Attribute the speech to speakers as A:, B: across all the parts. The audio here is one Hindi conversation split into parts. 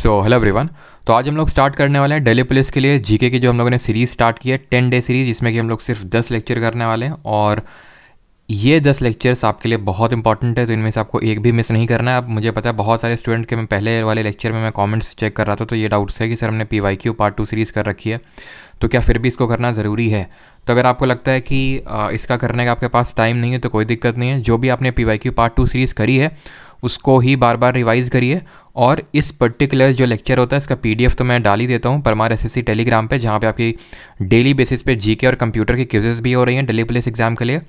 A: सो हेलो एवरीवन तो आज हम लोग स्टार्ट करने वाले हैं डेली पुलिस के लिए जीके की जो हम लोगों ने सीरीज़ स्टार्ट की है टेन डे सीरीज़ जिसमें कि हम लोग सिर्फ दस लेक्चर करने वाले हैं और ये दस लेक्चर्स आपके लिए बहुत इंपॉर्टेंट है तो इनमें से आपको एक भी मिस नहीं करना है अब मुझे पता है बहुत सारे स्टूडेंट के मैं पहले वाले लेक्चर में मैं कॉमेंट्स चेक कर रहा था तो ये डाउट्स है कि सर हमने P Y Q part two series कर रखी है तो क्या फिर भी इसको करना ज़रूरी है तो अगर आपको लगता है कि इसका करने का आपके पास टाइम नहीं है तो कोई दिक्कत नहीं है जो भी आपने P Y Q part two series करी है उसको ही बार बार रिवाइज़ करिए और इस पर्टिकुलर जो लेक्चर होता है इसका पीडीएफ तो मैं डाल ही देता हूँ परमार एसएससी टेलीग्राम पे जहाँ पे आपकी डेली बेसिस पे जीके और कंप्यूटर की क्यूजेस भी हो रही हैं डेली पुलिस एग्जाम के लिए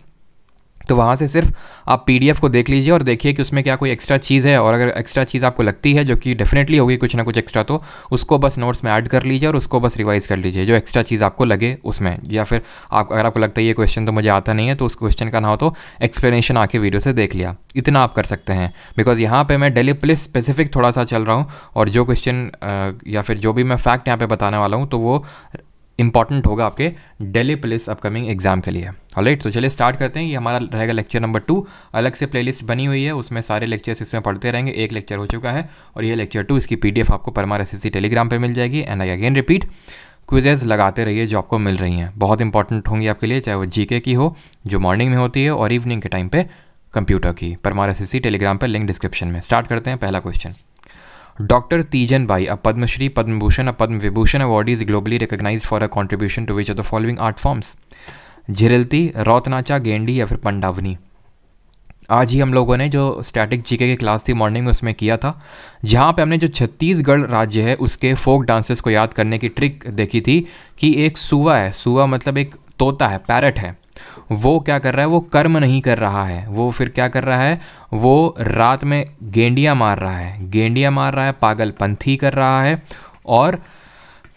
A: तो वहाँ से सिर्फ आप पी को देख लीजिए और देखिए कि उसमें क्या कोई एक्स्ट्रा चीज़ है और अगर एक्स्ट्रा चीज़ आपको लगती है जो कि डेफिनेटली होगी कुछ ना कुछ एक्स्ट्रा तो उसको बस नोट्स में ऐड कर लीजिए और उसको बस रिवाइज कर लीजिए जो एक्स्ट्रा चीज़ आपको लगे उसमें या फिर आप अगर आपको लगता है ये क्वेश्चन तो मुझे आता नहीं है तो उस क्वेश्चन का ना हो तो एक्सप्लेनेशन आके वीडियो से देख लिया इतना आप कर सकते हैं बिकॉज यहाँ पर मैं डेली पुलिस स्पेसिफिक थोड़ा सा चल रहा हूँ और जो क्वेश्चन या फिर जो भी मैं फैक्ट यहाँ पर बताने वाला हूँ तो वो इंपॉर्टेंट होगा आपके डेली प्लेस अपकमिंग एग्जाम के लिए ऑल तो चलिए स्टार्ट करते हैं ये हमारा रहेगा लेक्चर नंबर टू अलग से प्लेलिस्ट बनी हुई है उसमें सारे लेक्चर्स इसमें पढ़ते रहेंगे एक लेक्चर हो चुका है और ये लेक्चर टू इसकी पीडीएफ आपको परमार एस टेलीग्राम पर मिल जाएगी and I again repeat quizzes लगाते रहिए जो आपको मिल रही हैं बहुत इंपॉर्टेंट होंगी आपके लिए चाहे वो जीके की हो जो मॉर्निंग में होती है और इवनिंग के टाइम पे कंप्यूटर की परमार एस टेलीग्राम पर लिंक डिस्क्रिप्शन में स्टार्ट करते हैं पहला question doctor Teejan Bai uh Padma Shri Padma Bhushan uh Padma Vibhushan award is globally recognize for a contribution to which the following art forms झिरलती रौतनाचा गेंडी या फिर पंडावनी आज ही हम लोगों ने जो स्टैटिक जीके की क्लास थी मॉर्निंग में उसमें किया था जहाँ पे हमने जो छत्तीसगढ़ राज्य है उसके फोक डांसेस को याद करने की ट्रिक देखी थी कि एक सुवा है सुवा मतलब एक तोता है पैरट है वो क्या कर रहा है वो कर्म नहीं कर रहा है वो फिर क्या कर रहा है वो रात में गेंडिया मार रहा है गेंडिया मार रहा है पागलपंथी कर रहा है और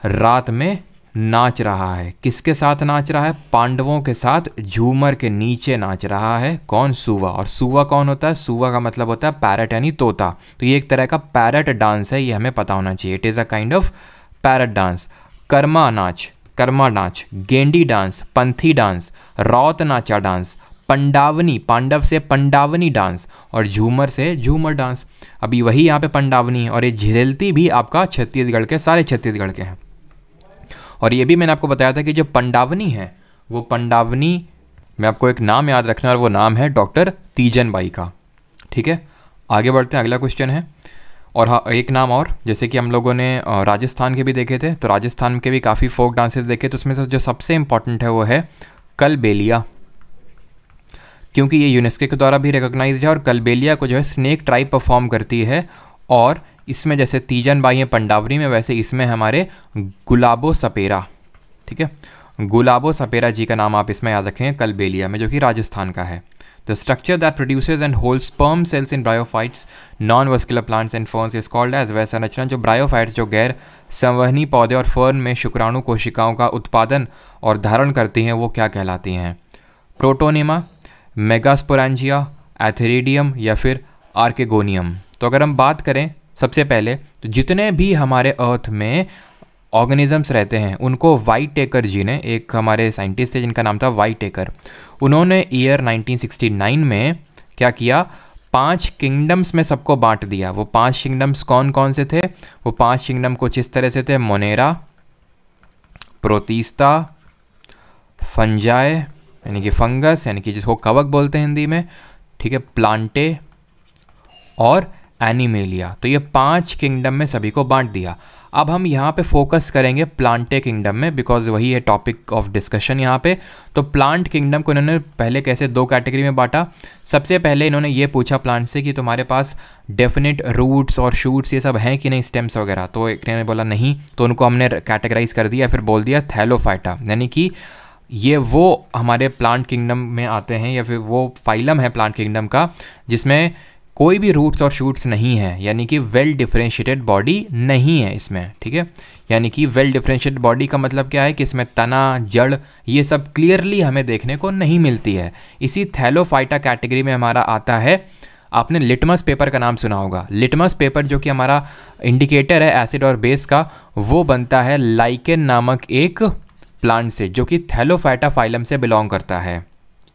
A: रात में नाच रहा है किसके साथ नाच रहा है पांडवों के साथ झूमर के नीचे नाच रहा है कौन सुवा और सुवा कौन होता है सुवा का मतलब होता है पैरट यानी तोता तो ये एक तरह का पैरट डांस है ये हमें पता होना चाहिए it is a kind of parrot dance Karma Nach Karma dance Gendi dance Panthi dance Raut Nacha dance पंडावनी Pandav से पंडावनी डांस और झूमर से झूमर डांस अभी वही यहाँ पे पंडावनी और ये झिरेलती भी आपका छत्तीसगढ़ के सारे छत्तीसगढ़ के हैं और ये भी मैंने आपको बताया था कि जो पंडावनी है वो पंडावनी मैं आपको एक नाम याद रखना और वो नाम है डॉक्टर तीजन बाई का ठीक है आगे बढ़ते हैं अगला क्वेश्चन है और हाँ एक नाम और जैसे कि हम लोगों ने राजस्थान के भी देखे थे तो राजस्थान के भी काफ़ी फोक डांसेस देखे तो उसमें से जो सबसे इम्पॉर्टेंट है वो है कलबेलिया क्योंकि ये यूनेस्को के द्वारा भी रिकोगनाइज है और कलबेलिया को जो है स्नेक ट्राइब परफॉर्म करती है और इसमें जैसे तीजन बाई हैं पंडावरी में वैसे इसमें हमारे गुलाबो सपेरा ठीक है गुलाबो सपेरा जी का नाम आप इसमें याद रखें कलबेलिया में जो कि राजस्थान का है The structure that produces and holds sperm cells in bryophytes, non-vascular plants and ferns is called as वह संरचना जो bryophytes जो गैर संवहनी पौधे और फर्न में शुक्राणु कोशिकाओं का उत्पादन और धारण करती हैं वो क्या कहलाती हैं प्रोटोनिमा मेगास्पोरेंजिया एथेरिडियम या फिर आर्केगोनियम तो अगर हम बात करें सबसे पहले तो जितने भी हमारे अर्थ में ऑर्गेनिजम्स रहते हैं उनको वाई टेकर जी ने एक हमारे साइंटिस्ट थे जिनका नाम था वाई टेकर उन्होंने ईयर 1969 में क्या किया पांच किंगडम्स में सबको बांट दिया वो पांच किंगडम्स कौन कौन से थे वो पांच किंगडम कुछ इस तरह से थे मोनेरा प्रोतीस्ता फंजाए यानी कि फंगस यानी कि जिसको कवक बोलते हैं हिंदी में ठीक है प्लांटे और एनिमेलिया तो ये पांच किंगडम में सभी को बांट दिया अब हम यहाँ पे फोकस करेंगे प्लांटे किंगडम में बिकॉज वही है टॉपिक ऑफ डिस्कशन यहाँ पे तो प्लांट किंगडम को इन्होंने पहले कैसे दो कैटेगरी में बांटा सबसे पहले इन्होंने ये पूछा प्लांट से कि तुम्हारे पास डेफिनेट रूट्स और शूट्स ये सब हैं कि नहीं स्टेम्स वगैरह तो एक ने बोला नहीं तो उनको हमने कैटेगराइज कर दिया फिर बोल दिया थैलोफाइटा यानी कि ये वो हमारे प्लांट किंगडम में आते हैं या फिर वो फाइलम है प्लांट किंगडम का जिसमें कोई भी रूट्स और शूट्स नहीं है यानी कि वेल डिफ्रेंशिएटेड बॉडी नहीं है इसमें ठीक है यानी कि वेल डिफ्रेंशिएटेड बॉडी का मतलब क्या है कि इसमें तना जड़ ये सब क्लियरली हमें देखने को नहीं मिलती है इसी थैलोफाइटा कैटेगरी में हमारा आता है आपने लिटमस पेपर का नाम सुना होगा लिटमस पेपर जो कि हमारा इंडिकेटर है एसिड और बेस का वो बनता है लाइकेन नामक एक प्लांट से जो कि थैलोफाइटा फाइलम से बिलोंग करता है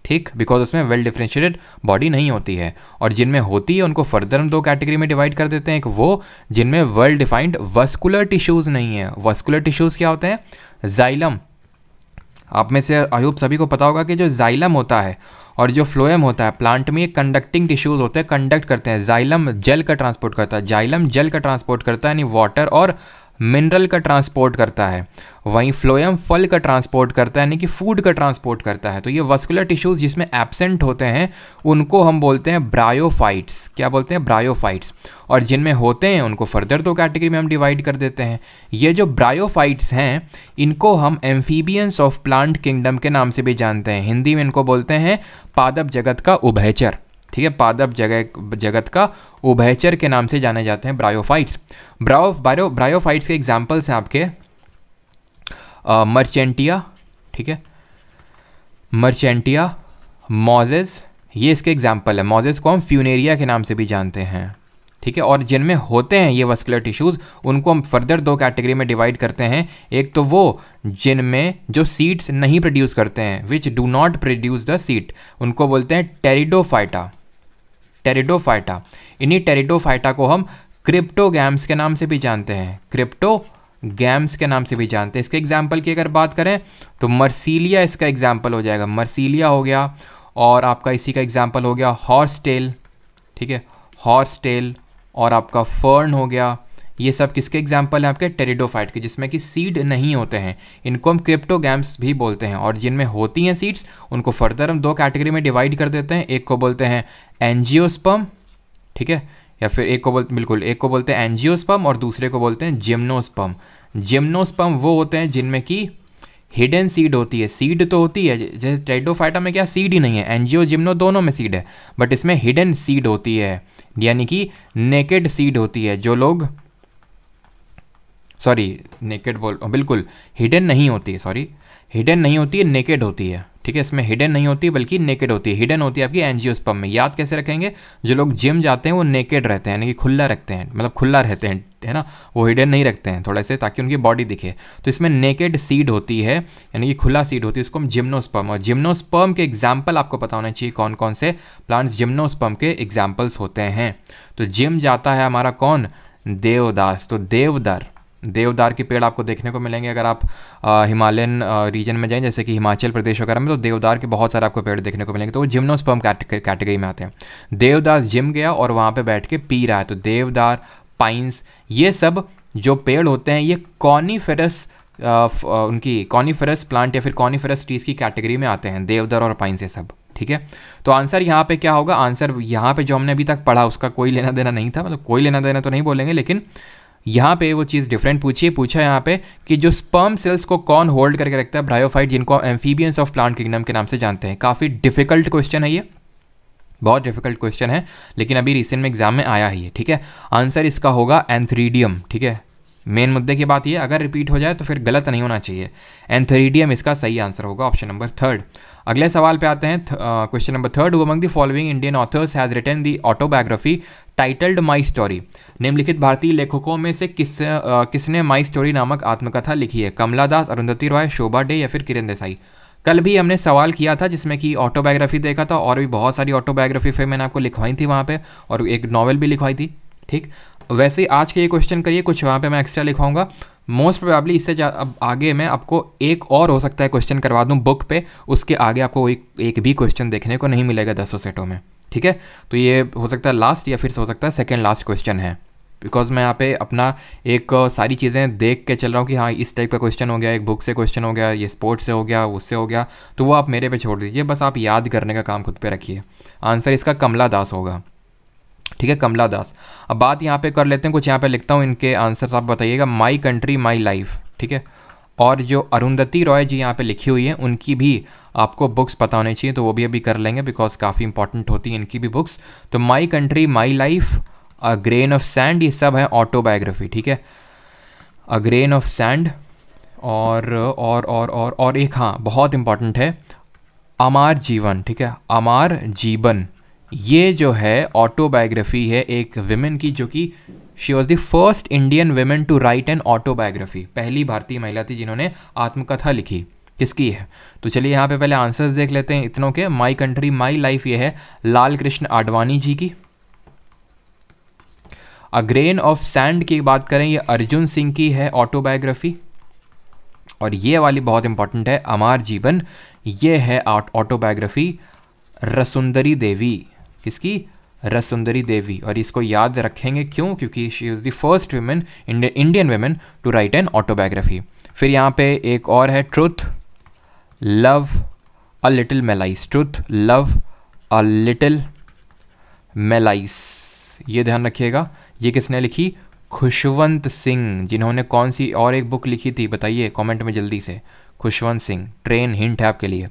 A: ठीक बिकॉज उसमें वेल डिफ्रेंशिएटेड बॉडी नहीं होती है और जिनमें होती है उनको फर्दर हम दो कैटेगरी में डिवाइड कर देते हैं एक वो जिनमें वेल डिफाइंड वस्कुलर टिश्यूज़ नहीं है वस्कुलर टिश्यूज़ क्या होते हैं जाइलम आप में से आई होप सभी को पता होगा कि जो जाइलम होता है और जो फ्लोएम होता है प्लांट में ये कंडक्टिंग टिश्यूज़ होते हैं कंडक्ट करते हैं जाइलम जल का ट्रांसपोर्ट करता है जाइलम जल का ट्रांसपोर्ट करता है यानी वाटर और मिनरल का ट्रांसपोर्ट करता है वहीं फ्लोएम फल का ट्रांसपोर्ट करता है यानी कि फूड का ट्रांसपोर्ट करता है तो ये वस्कुलर टिश्यूज़ जिसमें एबसेंट होते हैं उनको हम बोलते हैं ब्रायोफाइट्स क्या बोलते हैं ब्रायोफाइट्स और जिनमें होते हैं उनको फर्दर दो कैटेगरी में हम डिवाइड कर देते हैं ये जो ब्रायोफाइट्स हैं इनको हम एम्फीबियंस ऑफ प्लांट किंगडम के नाम से भी जानते हैं हिंदी में इनको बोलते हैं पादप जगत का उभयचर ठीक है पादप जगह जगत का उभयचर के नाम से जाने जाते हैं ब्रायोफाइट्स ब्रायो ब्रायो ब्रायोफाइट्स के एग्जाम्पल्स हैं आपके मर्चेंटिया ठीक है मर्चेंटिया मोजेस ये इसके एग्जाम्पल है मोजेस को हम फ्यूनेरिया के नाम से भी जानते हैं ठीक है और जिनमें होते हैं ये वस्कुलर टिश्यूज़ उनको हम फर्दर दो कैटेगरी में डिवाइड करते हैं एक तो वो जिनमें जो सीड्स नहीं प्रोड्यूस करते हैं which do not produce the seed उनको बोलते हैं टेरिडोफाइटा टेरिडोफाइटा इन्हीं टेरिडोफाइटा को हम क्रिप्टोगैम्स के नाम से भी जानते हैं क्रिप्टो गैम्स के नाम से भी जानते हैं इसके एग्जाम्पल की अगर बात करें तो मर्सीलिया इसका एग्जाम्पल हो जाएगा मर्सीलिया हो गया और आपका इसी का एग्जाम्पल हो गया हॉर्स टेल ठीक है हॉर्स टेल और आपका फर्न हो गया ये सब किसके एग्जाम्पल हैं आपके टेरिडोफाइट के जिसमें कि सीड नहीं होते हैं इनको हम क्रिप्टो गैम्स भी बोलते हैं और जिनमें होती हैं सीड्स उनको फर्दर हम दो कैटेगरी में डिवाइड कर देते हैं एक को बोलते हैं स्पम ठीक है या फिर एक को बोलते बिल्कुल एक को बोलते हैं स्पम और दूसरे को बोलते हैं जिम्नोस्पम जिम्नोस्पम वो होते हैं जिनमें कि हिडन सीड होती है सीड तो होती है जैसे टेडोफाइटा में क्या सीड ही नहीं है एनजीओ जिम्नो दोनों में सीड है बट इसमें हिडन सीड होती है यानी कि नेकेड सीड होती है जो लोग सॉरी नेकेड बोल बिल्कुल हिडन नहीं होती सॉरी हिडन नहीं होती है नेकेड होती है ठीक है इसमें हिडन नहीं होती बल्कि नेकेड होती है हिडन होती है आपकी एनजियोस्पम में याद कैसे रखेंगे जो लोग जिम जाते हैं वो नेकेड रहते हैं यानी कि खुला रखते हैं मतलब खुला रहते हैं है ना वो हिडन नहीं रखते हैं थोड़े से ताकि उनकी बॉडी दिखे तो इसमें नेकेड सीड होती है यानी कि खुला सीड होती है इसको हम जिम्नोस्पर्म और जिम्नोस्पर्म के एग्जाम्पल आपको पता होना चाहिए कौन कौन से प्लांट्स जिम्नोस्पर्म के एग्जाम्पल्स होते हैं तो जिम जाता है हमारा कौन देवदास तो देवदर देवदार के पेड़ आपको देखने को मिलेंगे अगर आप हिमालयन रीजन में जाएं जैसे कि हिमाचल प्रदेश वगैरह में तो देवदार के बहुत सारे आपको पेड़ देखने को मिलेंगे तो वो जिम्नोस्पर्म कैटेगरी में आते हैं देवदास जिम गया और वहाँ पर बैठ के पी रहा है तो देवदार पाइंस ये सब जो पेड़ होते हैं ये कॉनीफेरस उनकी कॉनीफेरस प्लांट या फिर कॉनीफेरस ट्रीज की कैटेगरी में आते हैं देवदार और पाइंस ये सब ठीक है तो आंसर यहाँ पे क्या होगा आंसर यहाँ पे जो हमने अभी तक पढ़ा उसका कोई लेना देना नहीं था मतलब कोई लेना देना तो नहीं बोलेंगे लेकिन यहाँ पे वो चीज़ डिफरेंट पूछिए पूछा यहाँ पे कि जो स्पर्म सेल्स को कौन होल्ड करके रखता है ब्रायोफाइट जिनको एम्फीबियंस ऑफ प्लांट किंगडम के नाम से जानते हैं काफ़ी डिफिकल्ट क्वेश्चन है ये बहुत डिफिकल्ट क्वेश्चन है लेकिन अभी रिसेंट में एग्जाम में आया ही है ठीक है आंसर इसका होगा एंथ्रीडियम ठीक है मेन मुद्दे की बात यह अगर रिपीट हो जाए तो फिर गलत नहीं होना चाहिए एंथरीडियम इसका सही आंसर होगा ऑप्शन नंबर थर्ड अगले सवाल पे आते हैं question number third who among the following Indian authors has written the autobiography titled my story निम्नलिखित भारतीय लेखकों में से किस आ, किसने माई स्टोरी नामक आत्मकथा लिखी है कमला दास अरुंधति रॉय शोभा डे या फिर किरण देसाई कल भी हमने सवाल किया था जिसमें कि ऑटोबायोग्राफी देखा था और भी बहुत सारी ऑटोबायोग्राफी फिर मैंने आपको लिखवाई थी वहाँ पर और एक नॉवल भी लिखवाई थी ठीक वैसे आज के ये क्वेश्चन करिए कुछ वहाँ पर मैं एक्स्ट्रा लिखवाऊंगा मोस्ट प्रोबेबली इससे अब आगे मैं आपको एक और हो सकता है क्वेश्चन करवा दूँ बुक पे उसके आगे आपको एक, एक भी क्वेश्चन देखने को नहीं मिलेगा दसों सेटों में ठीक है तो ये हो सकता है लास्ट या फिर हो सकता है सेकेंड लास्ट क्वेश्चन है बिकॉज मैं यहाँ पे अपना एक सारी चीज़ें देख के चल रहा हूँ कि हाँ इस टाइप का क्वेश्चन हो गया एक बुक से क्वेश्चन हो गया ये स्पोर्ट्स से हो गया उससे हो गया तो वो आप मेरे पे छोड़ दीजिए बस आप याद करने का काम खुद पे रखिए आंसर इसका कमला दास होगा ठीक है कमला दास अब बात यहाँ पे कर लेते हैं कुछ यहाँ पे लिखता हूँ इनके आंसर आप बताइएगा माई कंट्री माई लाइफ ठीक है और जो अरुंधति रॉय जी यहाँ पे लिखी हुई है उनकी भी आपको बुक्स पता होनी चाहिए तो वो भी अभी कर लेंगे बिकॉज काफ़ी इंपॉर्टेंट होती है इनकी भी बुक्स तो my country my life a grain of sand ये सब है ऑटोबायोग्राफी ठीक है अ ग्रेन ऑफ सैंड और और और और और एक हाँ बहुत इंपॉर्टेंट है अमार जीवन ठीक है अमार जीवन ये जो है ऑटोबायोग्राफी है एक विमेन की जो कि she was the first Indian women to write an autobiography पहली भारतीय महिला थी जिन्होंने आत्मकथा लिखी किसकी है तो चलिए यहाँ पे पहले आंसर्स देख लेते हैं इतनों के माई कंट्री माई लाइफ ये है लाल कृष्ण आडवाणी जी की अ ग्रेन ऑफ सैंड की बात करें ये अर्जुन सिंह की है ऑटोबायोग्राफी और ये वाली बहुत इंपॉर्टेंट है अमार जीवन ये है ऑटोबायोग्राफी रसुंदरी देवी किसकी रसुंदरी देवी और इसको याद रखेंगे क्यों क्योंकि she is the first women Indian women to write an autobiography फिर यहाँ पे एक और है truth love a little malice truth love a little malice ये ध्यान रखिएगा ये किसने लिखी खुशवंत सिंह जिन्होंने कौन सी और एक बुक लिखी थी बताइए कमेंट में जल्दी से खुशवंत सिंह ट्रेन हिंट है आपके लिए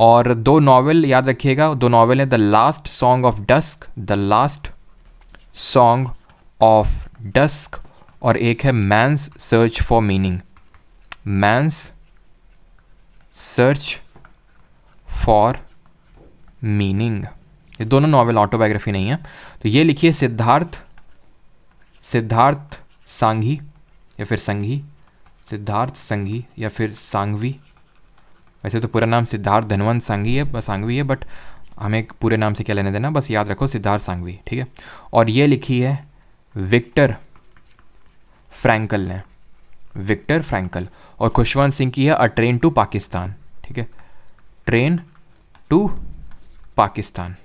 A: और दो नावल याद रखिएगा दो नावल हैं the last song of dusk the last song of dusk और एक है man's search for meaning man's search for meaning ये दोनों नावल ऑटोबायोग्राफी नहीं है तो ये लिखिए सिद्धार्थ सिद्धार्थ सांघी या फिर संघी सिद्धार्थ संघी या फिर सांघवी वैसे तो पूरा नाम सिद्धार्थ धनवंत सांगी है सांगवी है बट हमें पूरे नाम से क्या लेने देना बस याद रखो सिद्धार्थ सांघवी ठीक है और ये लिखी है विक्टर फ्रैंकल ने विक्टर फ्रैंकल और खुशवंत सिंह की है अ ट्रेन टू पाकिस्तान ठीक है ट्रेन टू पाकिस्तान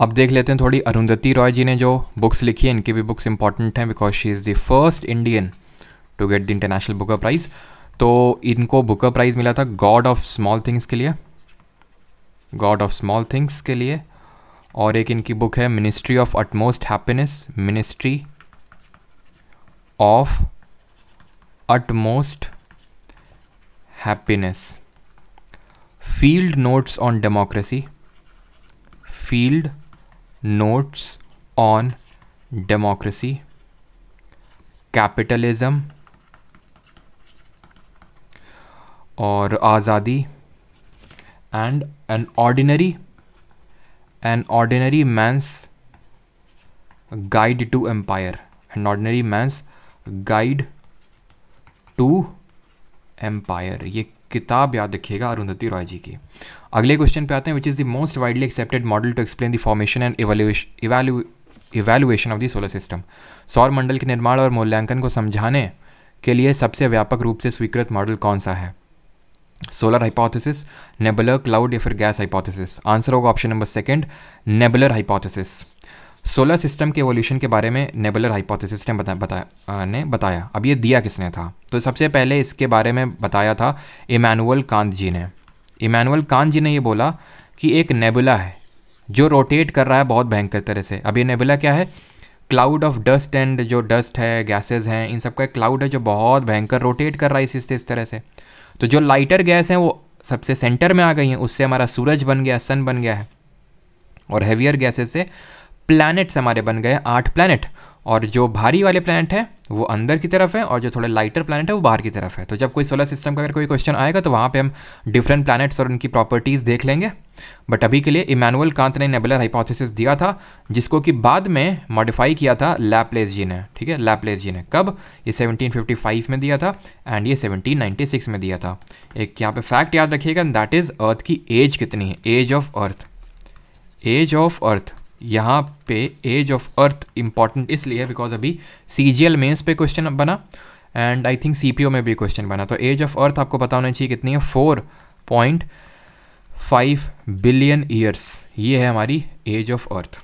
A: अब देख लेते हैं थोड़ी अरुंधति रॉय जी ने जो बुक्स लिखी है इनकी भी बुक्स इंपॉर्टेंट हैं because she is the first Indian to get the international book of prize तो इनको बुकर प्राइज मिला था गॉड ऑफ स्मॉल थिंग्स के लिए गॉड ऑफ स्मॉल थिंग्स के लिए और एक इनकी बुक है ministry of utmost happiness ministry of utmost happiness field notes on democracy field notes on democracy capitalism और Azadi and an ordinary an ordinary man's guide to empire an ordinary man's guide to empire ये किताब याद रखिएगा अरुंधति रॉय जी की अगले क्वेश्चन पे आते हैं which is the most widely accepted model to explain the formation and evolution of the solar system सौर मंडल के निर्माण और मूल्यांकन को समझाने के लिए सबसे व्यापक रूप से स्वीकृत मॉडल कौन सा है सोलर हाइपोथेसिस नेबुलर क्लाउड या फिर गैस हाइपोथेसिस आंसर होगा option number second nebular hypothesis solar system के एवोल्यूशन के बारे में नेबुलर हाइपोथेसिस ने बता, बता ने बताया अब ये दिया किसने था तो सबसे पहले इसके बारे में बताया था इमानुअल कांत जी ने इमानुअल कांत जी ने ये बोला कि एक नेबुला है जो रोटेट कर रहा है बहुत भयंकर तरह से अब ये नेबुला क्या है क्लाउड ऑफ डस्ट एंड जो डस्ट है गैसेज हैं इन सब का एक क्लाउड है जो बहुत भयंकर रोटेट कर रहा है इस इस तरह से तो जो लाइटर गैस हैं वो सबसे सेंटर में आ गई हैं उससे हमारा सूरज बन गया सन बन गया है और हैवियर गैसेस से प्लैनेट्स हमारे बन गए आठ प्लैनेट और जो भारी वाले प्लानट हैं वो अंदर की तरफ है और जो थोड़े लाइटर प्लानट है वो बाहर की तरफ है तो जब कोई सोलर सिस्टम का अगर कोई क्वेश्चन आएगा तो वहाँ पे हम डिफरेंट प्लैनेट्स और उनकी प्रॉपर्टीज़ देख लेंगे बट अभी के लिए इमानुअल कांत ने नेबुलर हाइपोथेसिस दिया था जिसको कि बाद में मॉडिफाई किया था लैपलेस जी ने ठीक है लैपलेस जी ने कब ये सेवनटीन में दिया था एंड ये सेवनटीन में दिया था एक यहाँ पर फैक्ट याद रखिएगा दैट इज़ अर्थ की एज कितनी है age of earth age of earth यहाँ पे एज ऑफ अर्थ इंपॉर्टेंट इसलिए बिकॉज अभी सी जी एल मेन्स पे क्वेश्चन बना and I think C P O में भी क्वेश्चन बना तो एज ऑफ अर्थ आपको पता होना चाहिए कितनी है four point five billion years ये है हमारी एज ऑफ अर्थ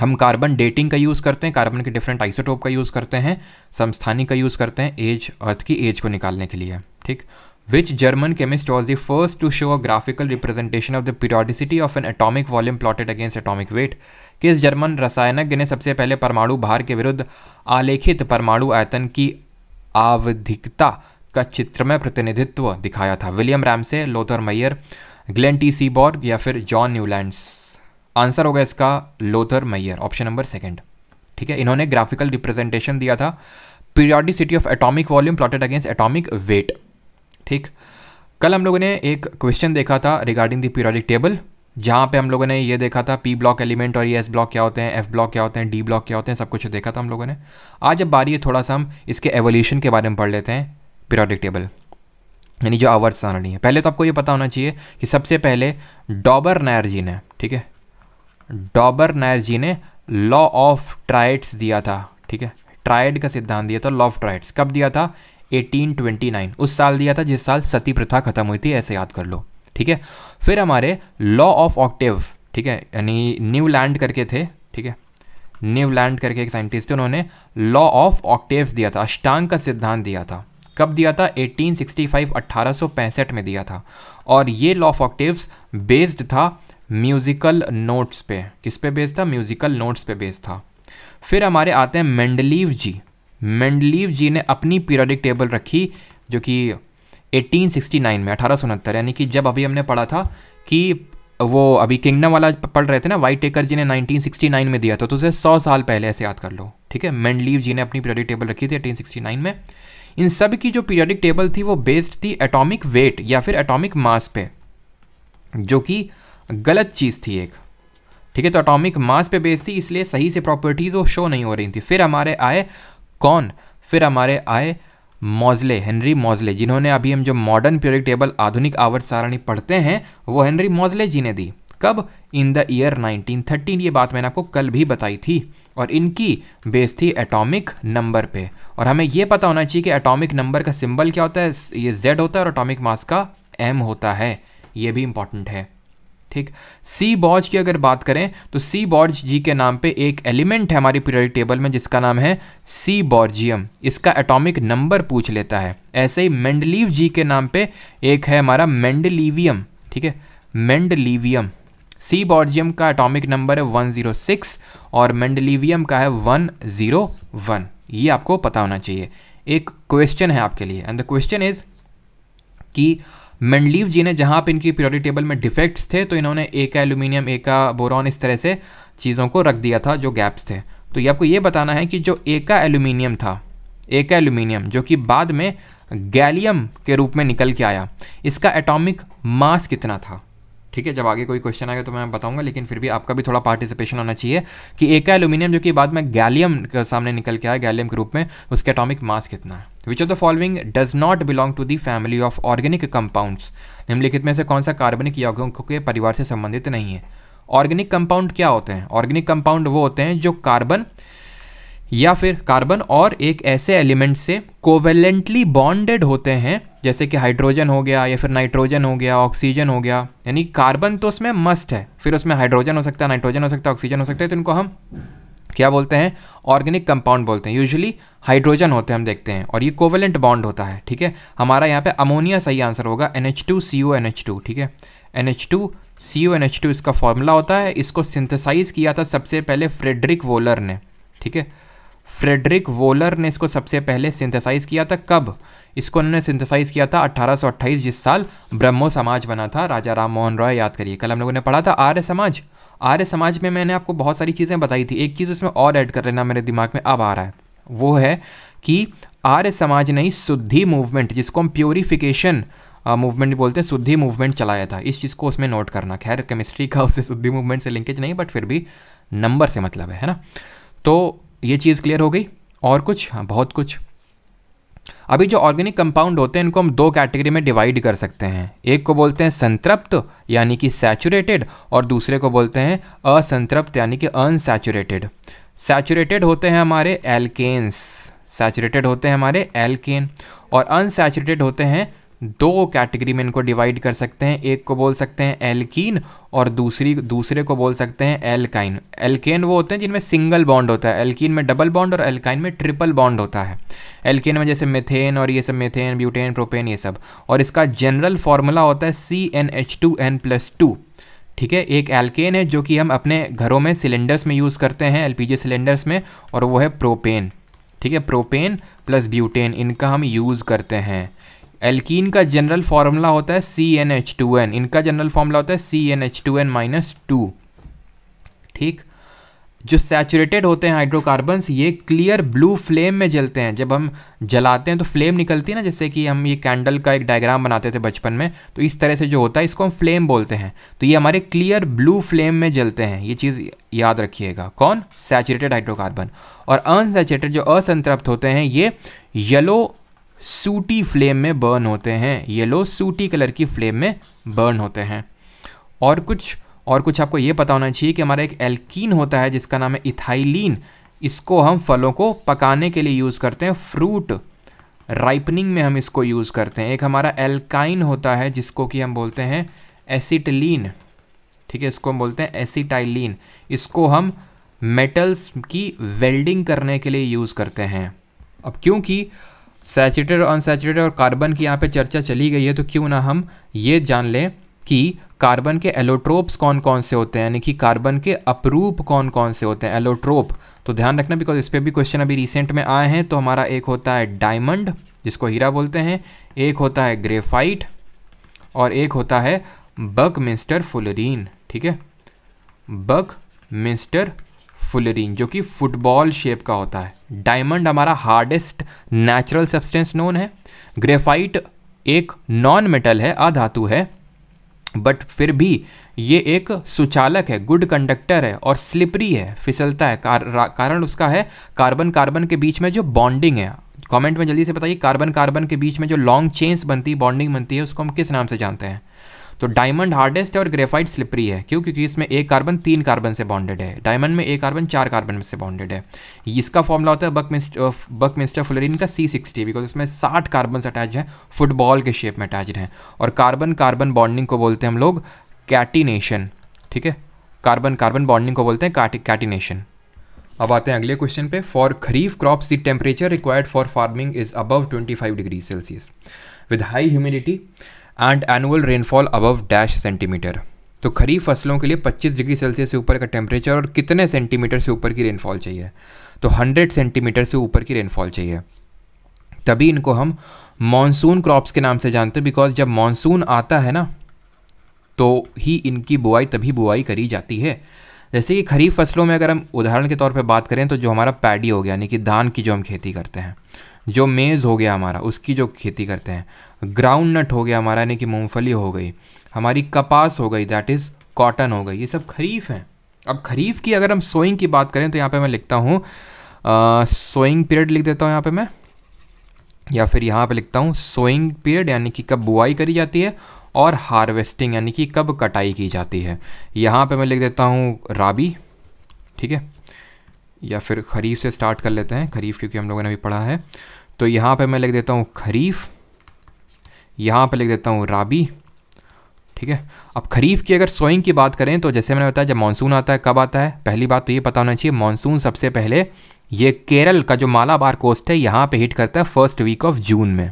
A: हम कार्बन डेटिंग का यूज़ करते हैं कार्बन के डिफरेंट आइसोटोप का यूज़ करते हैं समस्थानी का यूज़ करते हैं एज अर्थ की एज को निकालने के लिए ठीक which German chemist was the first to show a graphical representation of the periodicity of an atomic volume plotted against atomic weight किस जर्मन रसायनज्ञ ने सबसे पहले परमाणु भार के विरुद्ध आलेखित परमाणु आयतन की आवधिकता का चित्रमय प्रतिनिधित्व दिखाया था William Ramsay Lothar Meyer Glenn Seaborg या फिर जॉन न्यूलैंड्स आंसर होगा इसका Lothar Meyer option number second ठीक है इन्होंने ग्राफिकल रिप्रेजेंटेशन दिया था periodicity of atomic volume plotted against atomic weight ठीक कल हम लोगों ने एक क्वेश्चन देखा था रिगार्डिंग द पीरियोडिक टेबल जहाँ पे हम लोगों ने ये देखा था पी ब्लॉक एलिमेंट और ये एस ब्लॉक क्या होते हैं एफ ब्लॉक क्या होते हैं डी ब्लॉक क्या होते हैं सब कुछ देखा था हम लोगों ने आज अब बारी है थोड़ा सा हम इसके एवोल्यूशन के बारे में पढ़ लेते हैं पीरियोडिक टेबल यानी जो आवर्त सारणी है पहले तो आपको ये पता होना चाहिए कि सबसे पहले डॉबर नायर जी ने ठीक है डॉबर नायर जी ने लॉ ऑफ ट्राइड्स दिया था ठीक है ट्राइड का सिद्धांत दिया था लॉ ऑफ ट्राइड्स कब दिया था 1829 उस साल दिया था जिस साल सती प्रथा खत्म हुई थी ऐसे याद कर लो ठीक है फिर हमारे लॉ ऑफ ऑक्टिव ठीक है यानी न्यू लैंड करके थे ठीक है न्यू लैंड करके एक साइंटिस्ट थे उन्होंने लॉ ऑफ ऑक्टिव दिया था अष्टांग का सिद्धांत दिया था कब दिया था 1865 1865 में दिया था और ये लॉ ऑफ ऑक्टिव्स बेस्ड था म्यूजिकल नोट्स पे किस पे बेस्ड था म्यूजिकल नोट्स पे बेस्ड था फिर हमारे आते हैं मेंडलीव जी मेंडलीव जी ने अपनी पीरियडिक टेबल रखी जो कि 1869 में अठारह यानी कि जब अभी हमने पढ़ा था कि वो अभी किंगडम वाला पढ़ रहे थे ना वाइट टेकर जी ने 1969 में दिया था तो उसे 100 साल पहले ऐसे याद कर लो ठीक है मेंडलीव जी ने अपनी पीरियडिक टेबल रखी थी 1869 में इन सब की जो पीरियडिक टेबल थी वो बेस्ड थी एटॉमिक वेट या फिर एटॉमिक मास पे जो कि गलत चीज़ थी एक ठीक है तो एटॉमिक मास पे बेस्ड थी इसलिए सही से प्रॉपर्टीज़ वो शो नहीं हो रही थी फिर हमारे आए कौन फिर हमारे आए मॉजले हेनरी मॉजले जिन्होंने अभी हम जो मॉडर्न पीरियड टेबल आधुनिक आवर्त सारणी पढ़ते हैं वो हेनरी मॉजले जी ने दी कब इन द ईयर 1913 ये बात मैंने आपको कल भी बताई थी और इनकी बेस थी एटॉमिक नंबर पे और हमें ये पता होना चाहिए कि एटॉमिक नंबर का सिंबल क्या होता है ये जेड होता है और एटॉमिक मास का एम होता है ये भी इंपॉर्टेंट है ठीक सी बॉज की अगर बात करें तो सी बॉर्ज जी के नाम पे एक एलिमेंट है हमारी पीरियडिक टेबल में जिसका नाम है सी बॉर्जियम इसका एटॉमिक नंबर पूछ लेता है ऐसे ही मेंडलीव जी के नाम पे एक है हमारा मेंडलीवियम ठीक है मेंडलीवियम सी बॉर्जियम का एटॉमिक नंबर है 106 और मेंडलीवियम का है 101 ये आपको पता होना चाहिए एक क्वेश्चन है आपके लिए एंड द क्वेश्चन इज कि मेंडलीव जी ने जहाँ पर इनकी प्योरिटी टेबल में डिफेक्ट्स थे तो इन्होंने एक का एल्यूमिनियम एक का बोरॉन इस तरह से चीज़ों को रख दिया था जो गैप्स थे तो ये आपको ये बताना है कि जो एक का एल्यूमिनियम था एक का एल्यूमिनियम जो कि बाद में गैलियम के रूप में निकल के आया इसका एटॉमिक मास कितना था ठीक है जब आगे कोई क्वेश्चन आएगा तो मैं बताऊंगा लेकिन फिर भी आपका भी थोड़ा पार्टिसिपेशन होना चाहिए कि एक है एल्यूमिनियम जो कि बाद में गैलियम के सामने निकल के आया गैलियम के रूप में उसके अटोमिक मास कितना है which of the following does not belong to the family of organic compounds निम्नलिखित में से कौन सा कार्बनिक यौगिकों के परिवार से संबंधित नहीं है ऑर्गेनिक कंपाउंड क्या होते हैं ऑर्गेनिक कंपाउंड वो होते हैं जो कार्बन या फिर कार्बन और एक ऐसे एलिमेंट से कोवेलेंटली बॉन्डेड होते हैं जैसे कि हाइड्रोजन हो गया या फिर नाइट्रोजन हो गया ऑक्सीजन हो गया यानी कार्बन तो उसमें मस्ट है फिर उसमें हाइड्रोजन हो सकता है नाइट्रोजन हो सकता है ऑक्सीजन हो सकता है तो इनको हम क्या बोलते हैं ऑर्गेनिक कंपाउंड बोलते हैं यूजुअली हाइड्रोजन होते हैं हम देखते हैं और ये कोवेलेंट बॉन्ड होता है ठीक है हमारा यहाँ पे अमोनिया सही आंसर होगा N H two C N H two ठीक है N H two C N H two इसका फॉर्मूला होता है इसको सिंथेसाइज किया था सबसे पहले फ्रेडरिक वोलर ने ठीक है फ्रेडरिक वोलर ने इसको सबसे पहले सिंथेसाइज किया था कब इसको उन्होंने सिंथेसाइज किया था 1828 जिस साल ब्रह्मो समाज बना था राजा राम मोहन रॉय याद करिए कल हम लोगों ने पढ़ा था आर्य समाज आर्य समाज में मैंने आपको बहुत सारी चीज़ें बताई थी एक चीज़ उसमें और ऐड कर लेना मेरे दिमाग में अब आ रहा है वो है कि आर्य समाज ने शुद्धि मूवमेंट जिसको हम प्योरीफिकेशन मूवमेंट बोलते हैं शुद्धि मूवमेंट चलाया था इस चीज़ को उसमें नोट करना खैर केमिस्ट्री का उससे शुद्धि मूवमेंट से लिंकेज नहीं बट फिर भी नंबर से मतलब है है ना तो ये चीज़ क्लियर हो गई और कुछ हाँ, बहुत कुछ अभी जो ऑर्गेनिक कंपाउंड होते हैं इनको हम दो कैटेगरी में डिवाइड कर सकते हैं एक को बोलते हैं संतृप्त यानी कि सैचुरेटेड और दूसरे को बोलते हैं असंतृप्त यानी कि अनसैचुरेटेड सैचुरेटेड होते हैं हमारे एल्केन्स सैचुरेटेड होते हैं हमारे एल्केन और अनसैचुरेटेड होते हैं दो कैटेगरी में इनको डिवाइड कर सकते हैं एक को बोल सकते हैं एल्कीन और दूसरी दूसरे को बोल सकते हैं एल्काइन एल्केन वो होते हैं जिनमें सिंगल बॉन्ड होता है एल्कीन में डबल बॉन्ड और एल्काइन में ट्रिपल बॉन्ड होता है एल्केन में जैसे मिथेन और ये सब मिथेन ब्यूटेन प्रोपेन ये सब और इसका जनरल फॉर्मूला होता है C N H two N plus two ठीक है एक एल्केन है जो कि हम अपने घरों में सिलेंडर्स में यूज़ करते हैं जी सिलेंडर्स में और वो है प्रोपेन ठीक है प्रोपेन प्लस ब्यूटेन इनका हम यूज़ करते हैं एल्कीन का जनरल फार्मूला होता है C N H two N इनका जनरल फार्मूला होता है C N H two N minus two ठीक जो सैचुरेटेड होते हैं हाइड्रोकार्बन्स ये क्लियर ब्लू फ्लेम में जलते हैं जब हम जलाते हैं तो फ्लेम निकलती है ना जैसे कि हम ये कैंडल का एक डायग्राम बनाते थे बचपन में तो इस तरह से जो होता है इसको हम फ्लेम बोलते हैं तो ये हमारे क्लियर ब्लू फ्लेम में जलते हैं ये चीज़ याद रखिएगा कौन सैचुरेटेड हाइड्रोकार्बन और अनसेचुरेटेड जो असंतृप्त होते हैं ये येलो सूटी फ्लेम में बर्न होते हैं ये लो सूटी कलर की फ्लेम में बर्न होते हैं और कुछ और कुछ आपको ये पता होना चाहिए कि हमारा एक एल्कीन होता है जिसका नाम है इथाइलिन इसको हम फलों को पकाने के लिए यूज़ करते हैं फ्रूट राइपनिंग में हम इसको यूज़ करते हैं एक हमारा एल्काइन होता है जिसको कि हम बोलते हैं एसिटलिन ठीक है इसको हम बोलते हैं एसिटाइलिन इसको हम मेटल्स की वेल्डिंग करने के लिए यूज़ करते हैं अब क्योंकि सैचुरेटेड और अनसैचुरेटेड और कार्बन की यहाँ पे चर्चा चली गई है तो क्यों ना हम ये जान लें कि कार्बन के एलोट्रोप्स कौन कौन से होते हैं यानी कि कार्बन के अपरूप कौन कौन से होते हैं एलोट्रोप तो ध्यान रखना बिकॉज इस पर भी क्वेश्चन अभी रिसेंट में आए हैं तो हमारा एक होता है डायमंड जिसको हीरा बोलते हैं एक होता है ग्रेफाइट और एक होता है बक मिस्टर फुलरीन ठीक है बक मिस्टर फुलरिन जो कि फुटबॉल शेप का होता है डायमंड हमारा हार्डेस्ट नेचुरल सब्सटेंस नोन है ग्रेफाइट एक नॉन मेटल है अधातु है बट फिर भी ये एक सुचालक है गुड कंडक्टर है और स्लिपरी है फिसलता है कार, कारण उसका है कार्बन कार्बन के बीच में जो बॉन्डिंग है कमेंट में जल्दी से बताइए कार्बन कार्बन के बीच में जो लॉन्ग चेन्स बनती है बॉन्डिंग बनती है उसको हम किस नाम से जानते हैं तो डायमंड हार्डेस्ट है और ग्रेफाइट स्लिपरी है क्यों क्योंकि इसमें एक कार्बन तीन कार्बन से बॉन्डेड है डायमंड में एक कार्बन चार कार्बन से बॉन्डेड है इसका फॉर्मला होता है बक मिस्टर बक मिस्टर का सी सिक्सटी बिकॉज इसमें साठ कार्बन अटैच हैं फुटबॉल के शेप में अटैच हैं और कार्बन कार्बन बॉन्डिंग को बोलते हैं हम लोग कैटिनेशन ठीक है कार्बन कार्बन बॉन्डिंग को बोलते हैं कैटिनेशन अब आते हैं अगले क्वेश्चन पे फॉर खरीफ क्रॉप सी temperature required for farming is above 25 degree Celsius with high humidity and annual rainfall above dash centimetre तो खरीफ फसलों के लिए 25 डिग्री सेल्सियस से ऊपर का टेम्परेचर और कितने सेंटीमीटर से ऊपर की रेनफॉल चाहिए तो 100 सेंटीमीटर से ऊपर की रेनफॉल चाहिए तभी इनको हम मॉनसून क्रॉप्स के नाम से जानते हैं बिकॉज जब मॉनसून आता है ना तो ही इनकी बुआई तभी बुआई करी जाती है जैसे कि खरीफ फसलों में अगर हम उदाहरण के तौर पर बात करें तो जो हमारा पैडी हो गया यानी कि धान की जो हम खेती करते हैं जो मेज़ हो गया हमारा उसकी जो खेती करते हैं ग्राउंड नट हो गया हमारा यानी कि मूँगफली हो गई हमारी कपास हो गई दैट इज़ कॉटन हो गई ये सब खरीफ हैं अब खरीफ की अगर हम सोइंग की बात करें तो यहाँ पे मैं लिखता हूँ सोइंग पीरियड लिख देता हूँ यहाँ पे मैं या फिर यहाँ पे लिखता हूँ सोइंग पीरियड यानी कि कब बुआई करी जाती है और हार्वेस्टिंग यानी कि कब कटाई की जाती है यहाँ पे मैं लिख देता हूँ राबी ठीक है या फिर खरीफ से स्टार्ट कर लेते हैं खरीफ क्योंकि हम लोगों ने अभी पढ़ा है तो यहाँ पे मैं लिख देता हूँ खरीफ़ यहाँ पर लिख देता हूँ राबी ठीक है अब खरीफ की अगर सोइंग की बात करें तो जैसे मैंने बताया जब मानसून आता है कब आता है पहली बात तो ये पता होना चाहिए मानसून सबसे पहले ये केरल का जो मालाबार कोस्ट है यहाँ पे हिट करता है फर्स्ट वीक ऑफ जून में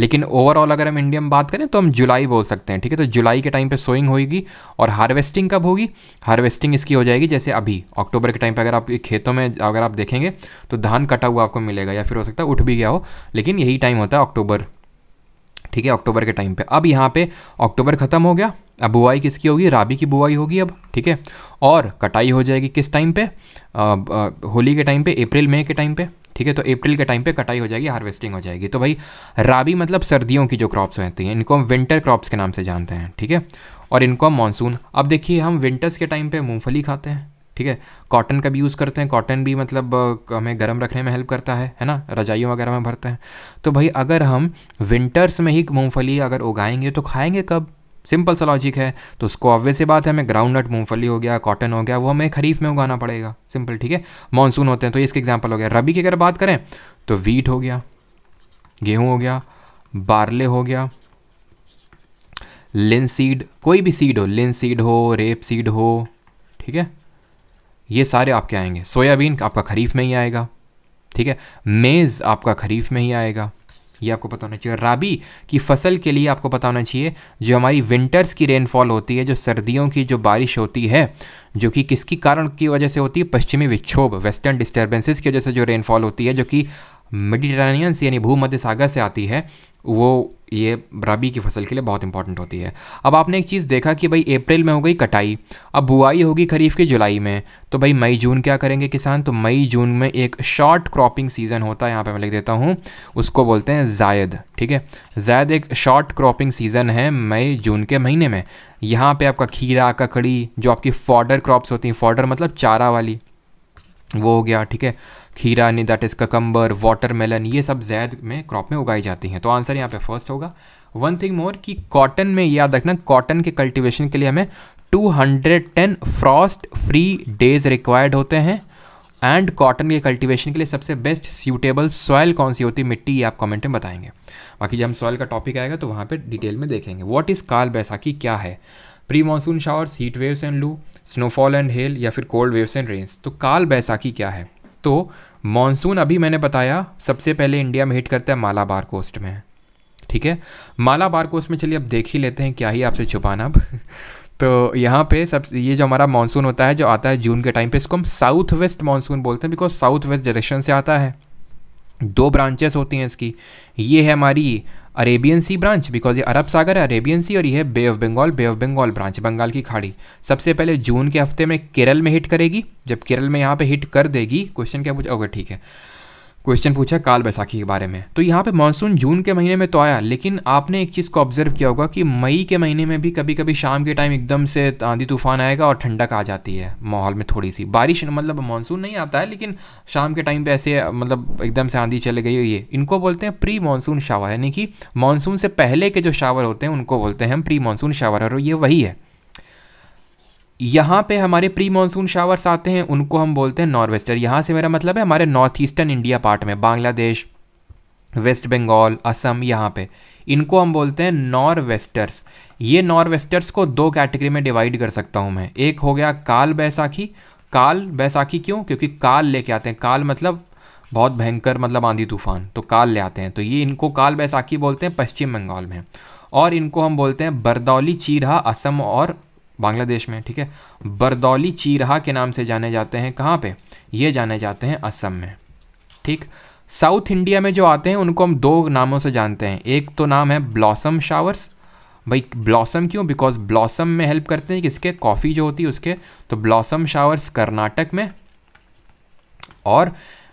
A: लेकिन ओवरऑल अगर हम इंडिया में बात करें तो हम जुलाई बोल सकते हैं ठीक है तो जुलाई के टाइम पे सोइंग होगी और हार्वेस्टिंग कब होगी हार्वेस्टिंग इसकी हो जाएगी जैसे अभी अक्टूबर के टाइम पे अगर आप खेतों में अगर आप देखेंगे तो धान कटा हुआ आपको मिलेगा या फिर हो सकता है उठ भी गया हो लेकिन यही टाइम होता है अक्टूबर ठीक है अक्टूबर के टाइम पे अब यहाँ पे अक्टूबर ख़त्म हो गया अब बुआई किसकी होगी राबी की बुआई होगी अब ठीक है और कटाई हो जाएगी किस टाइम पे होली के टाइम पे अप्रैल मई के टाइम पे ठीक है तो अप्रैल के टाइम पे कटाई हो जाएगी हार्वेस्टिंग हो जाएगी तो भाई राबी मतलब सर्दियों की जो क्रॉप्स होती हैं इनको हम विंटर क्रॉप्स के नाम से जानते हैं ठीक है और इनको हम मानसून अब देखिए हम विंटर्स के टाइम पर मूँगफली खाते हैं ठीक है कॉटन का भी यूज़ करते हैं कॉटन भी मतलब हमें गर्म रखने में हेल्प करता है है ना रजाइयों वगैरह में भरते हैं तो भाई अगर हम विंटर्स में ही मूँगफली अगर उगाएंगे तो खाएंगे कब सिंपल सा लॉजिक है तो उसको ऑब्वियस से बात है हमें ग्राउंड नट मूँगफली हो गया कॉटन हो गया वो हमें खरीफ में उगाना पड़ेगा सिंपल ठीक है मानसून होते हैं तो इसके एग्जाम्पल हो गया रबी की अगर बात करें तो वीट हो गया गेहूँ हो गया बारले हो गया लिन सीड कोई भी सीड हो लिन सीड हो रेप सीड हो ठीक है ये सारे आपके आएंगे सोयाबीन आपका खरीफ में ही आएगा ठीक है मेज़ आपका खरीफ में ही आएगा ये आपको पता होना चाहिए और राबी की फसल के लिए आपको पता होना चाहिए जो हमारी विंटर्स की रेनफॉल होती है जो सर्दियों की जो बारिश होती है जो कि किसकी कारण की वजह से होती है पश्चिमी विक्षोभ वेस्टर्न डिस्टर्बेंसेस की वजह से जो रेनफॉल होती है जो कि मेडिटरेनियन से यानी भूमध्य सागर से आती है वो ये रबी की फसल के लिए बहुत इंपॉर्टेंट होती है अब आपने एक चीज़ देखा कि भाई अप्रैल में हो गई कटाई अब बुआई होगी खरीफ की जुलाई में तो भाई मई जून क्या करेंगे किसान तो मई जून में एक शॉर्ट क्रॉपिंग सीज़न होता है यहाँ पे मैं लिख देता हूँ उसको बोलते हैं जायद ठीक है जायद एक शॉर्ट क्रॉपिंग सीज़न है मई जून के महीने में यहाँ पर आपका खीरा ककड़ी जो आपकी फॉर्डर क्रॉप्स होती हैं फॉर्डर मतलब चारा वाली वो हो गया ठीक है खीरा नी दैट इज़ ककम्बर वाटरमेलन ये सब जैद में क्रॉप में उगाई जाती हैं तो आंसर यहाँ पे फर्स्ट होगा वन थिंग मोर कि कॉटन में याद रखना कॉटन के कल्टिवेशन के लिए हमें 210 फ्रॉस्ट फ्री डेज रिक्वायर्ड होते हैं एंड कॉटन के कल्टीवेशन के लिए सबसे बेस्ट सूटेबल सॉयल कौन सी होती है मिट्टी ये आप कमेंट में बताएंगे बाकी जब हम सॉयल का टॉपिक आएगा तो वहाँ पे डिटेल में देखेंगे व्हाट इज़ काल बैसाखी क्या है pre monsoon showers heat waves and loo snowfall and hail या फिर कोल्ड वेव्स एंड रेन्स तो काल बैसाखी क्या है तो मानसून अभी मैंने बताया सबसे पहले इंडिया में हिट करता है मालाबार कोस्ट में ठीक है मालाबार कोस्ट में चलिए अब देख ही लेते हैं क्या ही आपसे छुपाना अब तो यहाँ पे सब ये जो हमारा मानसून होता है जो आता है जून के टाइम पे इसको हम साउथ वेस्ट मानसून बोलते हैं बिकॉज साउथ वेस्ट डायरेक्शन से आता है दो ब्रांचेस होती हैं इसकी ये है हमारी अरेबियन सी ब्रांच बिकॉज ये अरब सागर है अरेबियन सी और ये है bay of Bengal bay of Bengal branch Bengal की खाड़ी सबसे पहले जून के हफ्ते में केरल में हिट करेगी जब केरल में यहाँ पे हिट कर देगी क्वेश्चन क्या पूछा ओके ठीक है क्वेश्चन पूछा काल बैसाखी के बारे में तो यहाँ पे मानसून जून के महीने में तो आया लेकिन आपने एक चीज़ को ऑब्जर्व किया होगा कि मई के महीने में भी कभी कभी शाम के टाइम एकदम से आंधी तूफान आएगा और ठंडक आ जाती है माहौल में थोड़ी सी बारिश मतलब मानसून नहीं आता है लेकिन शाम के टाइम पे ऐसे मतलब एकदम से आंधी चले गई ये इनको बोलते हैं प्री मानसून शावर यानी कि मानसून से पहले के जो शावर होते हैं उनको बोलते हैं हम प्री मानसून शावर और ये वही है यहाँ पे हमारे प्री मानसून शावर्स आते हैं उनको हम बोलते हैं नॉर्थ वेस्टर्न यहाँ से मेरा मतलब है हमारे नॉर्थ ईस्टर्न इंडिया पार्ट में बांग्लादेश वेस्ट बंगाल असम यहाँ पे इनको हम बोलते हैं नॉर्थ वेस्टर्स ये नॉर्थ वेस्टर्स को दो कैटेगरी में डिवाइड कर सकता हूँ मैं एक हो गया काल बैसाखी काल बैसाखी क्यों क्योंकि काल लेके आते हैं काल मतलब बहुत भयंकर मतलब आंधी तूफान तो काल ले आते हैं तो ये इनको काल बैसाखी बोलते हैं पश्चिम बंगाल में और इनको हम बोलते हैं बरदौली चीरहा असम और बांग्लादेश में ठीक है बरदौली चीरहा के नाम से जाने जाते हैं कहाँ पे ये जाने जाते हैं असम में ठीक साउथ इंडिया में जो आते हैं उनको हम दो नामों से जानते हैं एक तो नाम है ब्लॉसम शावर्स भाई ब्लॉसम क्यों बिकॉज ब्लॉसम में हेल्प करते हैं किसके कॉफ़ी जो होती है उसके तो ब्लॉसम शावर्स कर्नाटक में और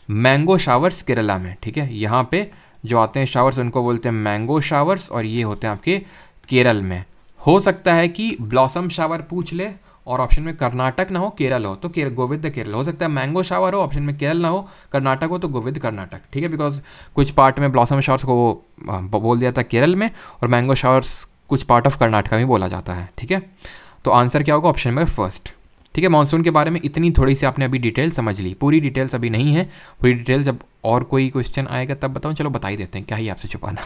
A: मैंगो शावर्स केरला में ठीक है यहाँ पे जो आते हैं शावर्स उनको बोलते हैं मैंगो शावर्स और ये होते हैं आपके केरल में हो सकता है कि ब्लॉसम शावर पूछ ले और ऑप्शन में कर्नाटक ना हो केरल हो तो केर गोविद केरल हो सकता है मैंगो शावर हो ऑप्शन में केरल ना हो कर्नाटक हो तो गोविद कर्नाटक ठीक है बिकॉज कुछ पार्ट में ब्लॉसम शावर्स को बोल दिया था केरल में और मैंगो शावर्स कुछ पार्ट ऑफ कर्नाटका में बोला जाता है ठीक है तो आंसर क्या होगा ऑप्शन नंबर फर्स्ट ठीक है मानसून के बारे में इतनी थोड़ी सी आपने अभी डिटेल समझ ली पूरी डिटेल्स अभी नहीं है पूरी डिटेल जब और कोई क्वेश्चन आएगा तब बताऊँ चलो बता ही देते हैं क्या ही आपसे छुपाना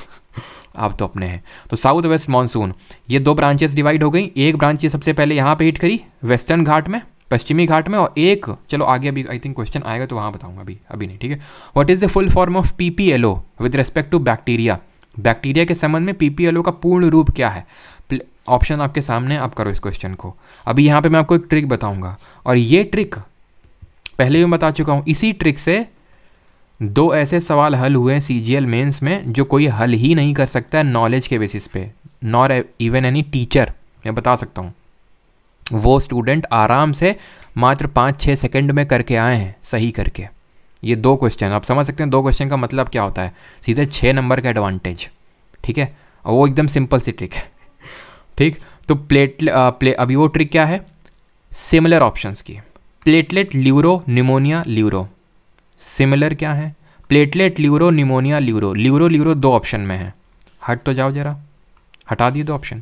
A: आप तो अपने हैं तो साउथ वेस्ट मानसून ये दो ब्रांचेस डिवाइड हो गई एक ब्रांच ये सबसे पहले यहाँ पे हिट करी वेस्टर्न घाट में पश्चिमी घाट में और एक चलो आगे अभी आई थिंक क्वेश्चन आएगा तो वहाँ बताऊँगा अभी अभी नहीं ठीक है what is the full form of P P L O with respect to bacteria bacteria के संबंध में पी पी एल ओ का पूर्ण रूप क्या है ऑप्शन आपके सामने आप करो इस क्वेश्चन को अभी यहाँ पे मैं आपको एक ट्रिक बताऊंगा और ये ट्रिक पहले भी बता चुका हूँ इसी ट्रिक से दो ऐसे सवाल हल हुए हैं सी जी एल मेन्स में जो कोई हल ही नहीं कर सकता है नॉलेज के बेसिस पे नॉर इवन एनी टीचर मैं बता सकता हूँ वो स्टूडेंट आराम से मात्र पाँच छः सेकंड में करके आए हैं सही करके ये दो क्वेश्चन आप समझ सकते हैं दो क्वेश्चन का मतलब क्या होता है सीधे छः नंबर का एडवांटेज ठीक है और वो एकदम सिंपल सी ट्रिक है ठीक तो प्लेट प्ले अभी वो ट्रिक क्या है सिमिलर ऑप्शंस की platelet pleuropneumonia pleuro similar क्या है प्लेटलेट ल्यूरो निमोनिया ल्यूरो ल्यूरो ल्यूरो दो ऑप्शन में है हट तो जाओ जरा हटा दिए दो ऑप्शन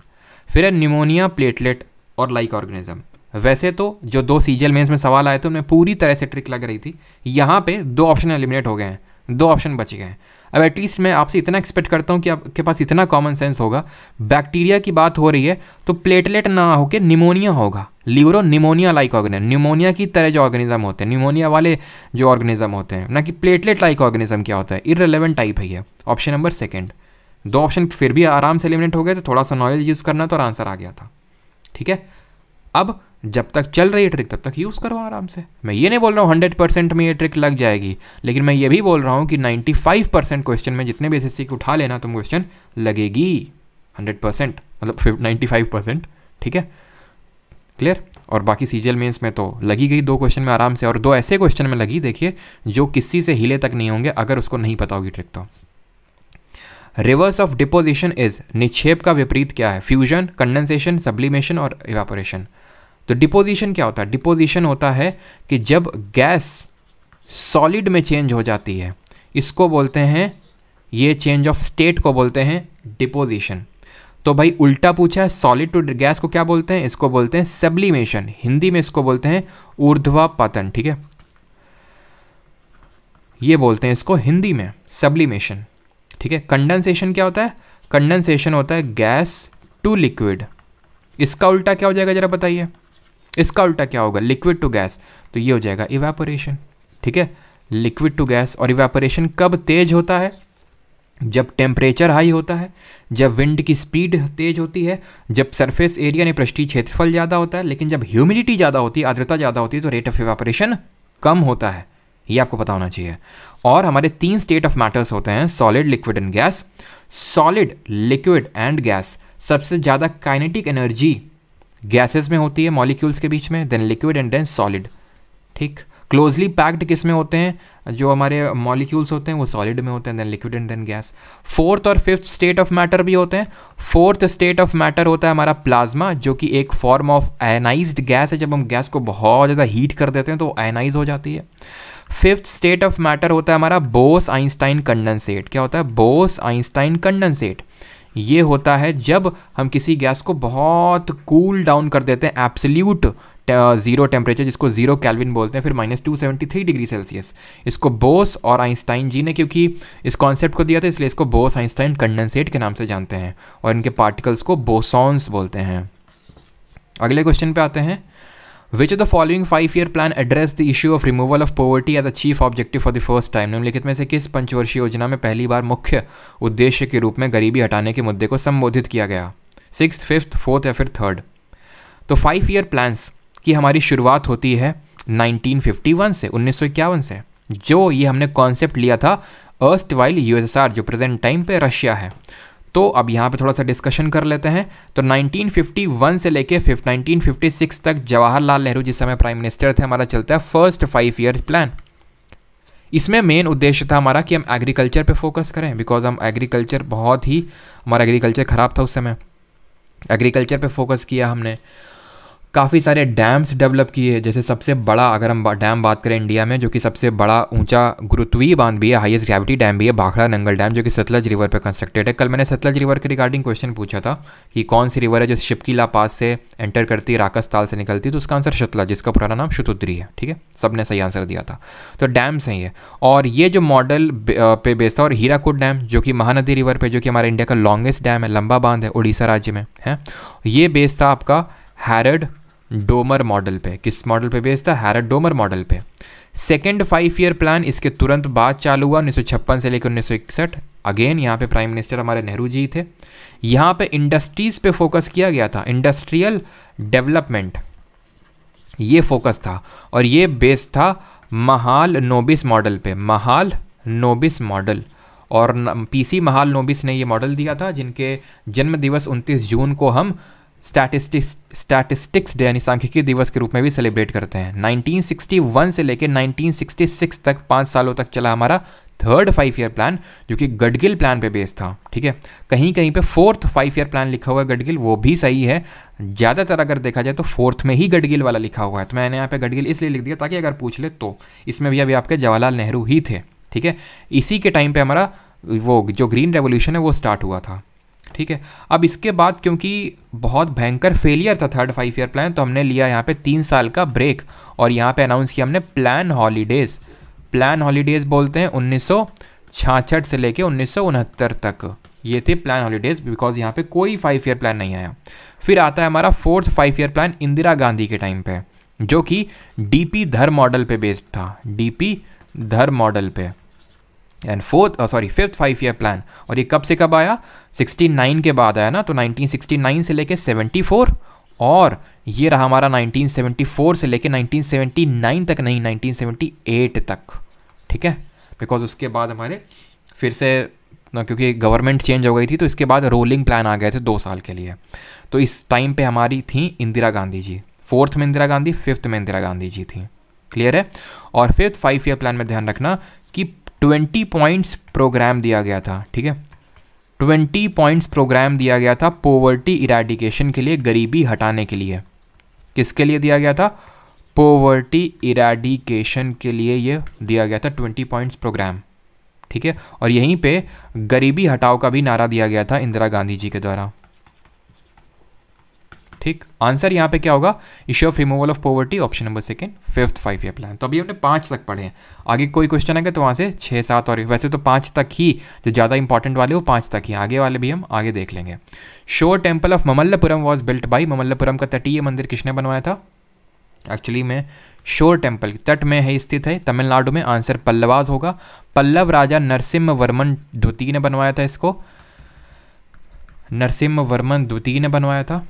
A: फिर है निमोनिया प्लेटलेट और लाइक ऑर्गेनिज्म वैसे तो जो दो सीजल मेंस में सवाल आए थे उनमें पूरी तरह से ट्रिक लग रही थी यहाँ पे दो ऑप्शन एलिमिनेट हो गए हैं दो ऑप्शन बच गए हैं अब एटलीस्ट मैं आपसे इतना एक्सपेक्ट करता हूँ कि आपके पास इतना कॉमन सेंस होगा बैक्टीरिया की बात हो रही है तो प्लेटलेट ना होकर निमोनिया होगा pleuropneumonia like organism pneumonia की तरह जो ऑर्गेनिज्म होते हैं निमोनिया वाले जो ऑर्गेनिज्म होते हैं ना कि प्लेटलेट लाइक ऑर्गेनिज्म क्या होता है इरेलीवेंट टाइप है ये ऑप्शन नंबर सेकेंड दो ऑप्शन फिर भी आराम से एलिमिनेट हो गए तो थोड़ा सा नॉलेज यूज़ करना तो आंसर आ गया था ठीक है अब जब तक चल रही है ट्रिक तब तक यूज़ करो आराम से मैं ये नहीं बोल रहा हूँ हंड्रेड परसेंट में ये ट्रिक लग जाएगी लेकिन मैं ये भी बोल रहा हूँ कि नाइन्टी फाइव परसेंट क्वेश्चन में जितने भी एस उठा लेना तुम क्वेश्चन लगेगी हंड्रेड परसेंट मतलब नाइन्टी फाइव परसेंट ठीक है क्लियर और बाकी सीजियल मेंस में तो लगी गई दो क्वेश्चन में आराम से और दो ऐसे क्वेश्चन में लगी देखिए जो किसी से हिले तक नहीं होंगे अगर उसको नहीं पता होगी ट्रिक तो रिवर्स ऑफ डिपोजिशन इज निक्षेप का विपरीत क्या है फ्यूजन कंडेंसेशन सब्लिमेशन और इवापोरेशन तो डिपोजिशन क्या होता है डिपोजिशन होता है कि जब गैस सॉलिड में चेंज हो जाती है इसको बोलते हैं ये चेंज ऑफ स्टेट को बोलते हैं डिपोजिशन तो भाई उल्टा पूछा है सॉलिड टू गैस को क्या बोलते हैं इसको बोलते हैं सब्लिमेशन हिंदी में इसको बोलते हैं ऊर्ध्वा पतन ठीक है ये बोलते हैं इसको हिंदी में सब्लिमेशन ठीक है कंडेंसेशन क्या होता है कंडेंसेशन होता है गैस टू लिक्विड इसका उल्टा क्या हो जाएगा जरा बताइए इसका उल्टा क्या होगा लिक्विड टू गैस तो ये हो जाएगा इवेपोरेशन ठीक है लिक्विड टू गैस और इवेपोरेशन कब तेज होता है जब टेम्परेचर हाई होता है जब विंड की स्पीड तेज होती है जब सरफेस एरिया ने पृष्ठी क्षेत्रफल ज़्यादा होता है लेकिन जब ह्यूमिडिटी ज़्यादा होती है आर्द्रता ज़्यादा होती है तो रेट ऑफ इवेपोरेशन कम होता है ये आपको पता होना चाहिए और हमारे तीन स्टेट ऑफ मैटर्स होते हैं solid liquid and gas solid liquid and gas सबसे ज़्यादा काइनेटिक एनर्जी गैसेस में होती है मॉलिक्यूल्स के बीच में then liquid and then solid ठीक क्लोजली पैक्ड किस में होते हैं जो हमारे मॉलिक्यूल्स होते हैं वो सॉलिड में होते हैं then liquid and then gas fourth और फिफ्थ स्टेट ऑफ मैटर भी होते हैं फोर्थ स्टेट ऑफ मैटर होता है हमारा प्लाज्मा जो कि एक फॉर्म ऑफ आयनाइज गैस है जब हम गैस को बहुत ज़्यादा हीट कर देते हैं तो आयनाइज हो जाती है फिफ्थ स्टेट ऑफ मैटर होता है हमारा बोस आइंस्टाइन कंडेंसेट क्या होता है बोस आइंस्टाइन कंडेंसेट ये होता है जब हम किसी गैस को बहुत कूल cool डाउन कर देते हैं एप्सल्यूट ज़ीरो टेम्परेचर जिसको ज़ीरो कैलविन बोलते हैं फिर minus two seventy three degree Celsius इसको बोस और आइंस्टाइन जी ने क्योंकि इस कॉन्सेप्ट को दिया था इसलिए इसको बोस आइंस्टाइन कंडेंसेट के नाम से जानते हैं और इनके पार्टिकल्स को बोसॉन्स बोलते हैं अगले क्वेश्चन पे आते हैं Which of the following five-year plan addressed the issue of removal of poverty as a chief objective for the first time? निम्नलिखित में से किस पंचवर्षीय योजना में पहली बार मुख्य उद्देश्य के रूप में गरीबी हटाने के मुद्दे को संबोधित किया गया सिक्स फिफ्थ फोर्थ या फिर थर्ड तो फाइव ईयर प्लान्स की हमारी शुरुआत होती है 1951 से उन्नीस से जो ये हमने कॉन्सेप्ट लिया था अर्स्ट वाइल यूएसएसआर जो प्रेजेंट टाइम पे रशिया है तो अब यहाँ पे थोड़ा सा डिस्कशन कर लेते हैं तो 1951 से लेके 1956 तक जवाहरलाल नेहरू जिस समय प्राइम मिनिस्टर थे हमारा चलता है फर्स्ट फाइव ईयर प्लान इसमें मेन उद्देश्य था हमारा कि हम एग्रीकल्चर पे फोकस करें बिकॉज हम एग्रीकल्चर बहुत ही हमारा एग्रीकल्चर ख़राब था उस समय एग्रीकल्चर पे फोकस किया हमने काफ़ी सारे डैम्स डेवलप किए जैसे सबसे बड़ा अगर हम डैम बात करें इंडिया में जो कि सबसे बड़ा ऊंचा गुरुत्वीय बांध भी है हाईएस्ट ग्रेविटी डैम भी है भाखड़ा नंगल डैम जो कि सतलज रिवर पर कंस्ट्रक्टेड है कल मैंने सतलज रिवर के रिगार्डिंग क्वेश्चन पूछा था कि कौन सी रिवर है जो शिपकीला पास से एंटर करती है राकस ताल से निकलती है तो उसका आंसर शतला जिसका पुराना नाम शुतुद्री है ठीक है सब ने सही आंसर दिया था तो डैम सही है और ये जो मॉडल पे बेस्ड है और हीराकुड डैम जो कि महानदी रिवर पर जो कि हमारे इंडिया का लॉन्गेस्ट डैम है लंबा बांध है उड़ीसा राज्य में है ये बेस था आपका हैरड डोमर मॉडल पे किस मॉडल पे बेस्ड था हैरत डोमर मॉडल पे सेकेंड फाइव ईयर प्लान इसके तुरंत बाद चालू हुआ उन्नीस से लेकर उन्नीस अगेन यहाँ पे प्राइम मिनिस्टर हमारे नेहरू जी थे यहाँ पे इंडस्ट्रीज पे फोकस किया गया था इंडस्ट्रियल डेवलपमेंट ये फोकस था और ये बेस्ड था महाल नोबिस मॉडल पे महाल नोबिस मॉडल और पीसी महाल नोबिस ने ये मॉडल दिया था जिनके जन्म दिवस 29 जून को हम स्टैटिस्टिक्स स्टैटिस्टिक्स डे यानी सांख्यिकी दिवस के रूप में भी सेलिब्रेट करते हैं 1961 से लेकर 1966 तक पाँच सालों तक चला हमारा थर्ड फाइव ईयर प्लान जो कि गडगिल प्लान पे बेस्ड था ठीक है कहीं कहीं पे फोर्थ फाइव ईयर प्लान लिखा हुआ है गडगिल वो भी सही है ज़्यादातर अगर देखा जाए तो फोर्थ में ही गडगिल वाला लिखा हुआ है तो मैंने यहाँ पे गडगिल इसलिए लिख दिया ताकि अगर पूछ ले तो इसमें भी अभी आपके जवाहरलाल नेहरू ही थे ठीक है इसी के टाइम पर हमारा वो जो ग्रीन रेवोल्यूशन है वो स्टार्ट हुआ था ठीक है अब इसके बाद क्योंकि बहुत भयंकर फेलियर था थर्ड फाइव ईयर प्लान तो हमने लिया यहाँ पे तीन साल का ब्रेक और यहाँ पे अनाउंस किया हमने प्लान हॉलीडेज़ प्लान हॉलीडेज़ बोलते हैं उन्नीस से लेके उन्नीस तक ये थे प्लान हॉलीडेज़ बिकॉज यहाँ पे कोई फाइव ईयर प्लान नहीं आया फिर आता है हमारा fourth five year plan Indira Gandhi के टाइम पे जो कि डीपी धर मॉडल पे बेस्ड था डीपी धर मॉडल पे and fourth sorry fifth five year plan और ये कब से कब आया 69 के बाद आया ना तो 1969 से लेके 74 और ये रहा हमारा 1974 से लेके 1979 तक नहीं 1978 तक ठीक है बिकॉज उसके बाद हमारे फिर से ना क्योंकि गवर्नमेंट चेंज हो गई थी तो इसके बाद रोलिंग प्लान आ गए थे दो साल के लिए तो इस टाइम पे हमारी थी इंदिरा गांधी जी फोर्थ में इंदिरा गांधी फिफ्थ में इंदिरा गांधी जी थी क्लियर है और फिफ्थ फाइव ईयर प्लान में ध्यान रखना कि ट्वेंटी पॉइंट्स प्रोग्राम दिया गया था ठीक है ट्वेंटी पॉइंट्स प्रोग्राम दिया गया था पोवर्टी इराडिकेशन के लिए गरीबी हटाने के लिए किसके लिए दिया गया था पोवर्टी इराडिकेशन के लिए ये दिया गया था ट्वेंटी पॉइंट्स प्रोग्राम ठीक है और यहीं पे गरीबी हटाओ का भी नारा दिया गया था इंदिरा गांधी जी के द्वारा ठीक आंसर यहाँ पे क्या होगा issue of removal of poverty option number second fifth five year plan तो अभी हमने पांच तक पढ़े हैं आगे कोई क्वेश्चन आएगा तो वहाँ से छः सात और वैसे तो पांच तक ही जो ज़्यादा इंपॉर्टेंट वाले वो पांच तक ही आगे वाले भी हम आगे देख लेंगे shore temple of Mamallapuram was built by Mamallapuram का तटीय मंदिर किसने बनवाया था एक्चुअली में शोर टेम्पल तट में है स्थित है तमिलनाडु में आंसर पल्लवाज होगा पल्लव राजा नरसिम्ह वर्मन द्वितीय ने बनवाया था इसको नरसिम्ह वर्मन द्वितीय ने बनवाया था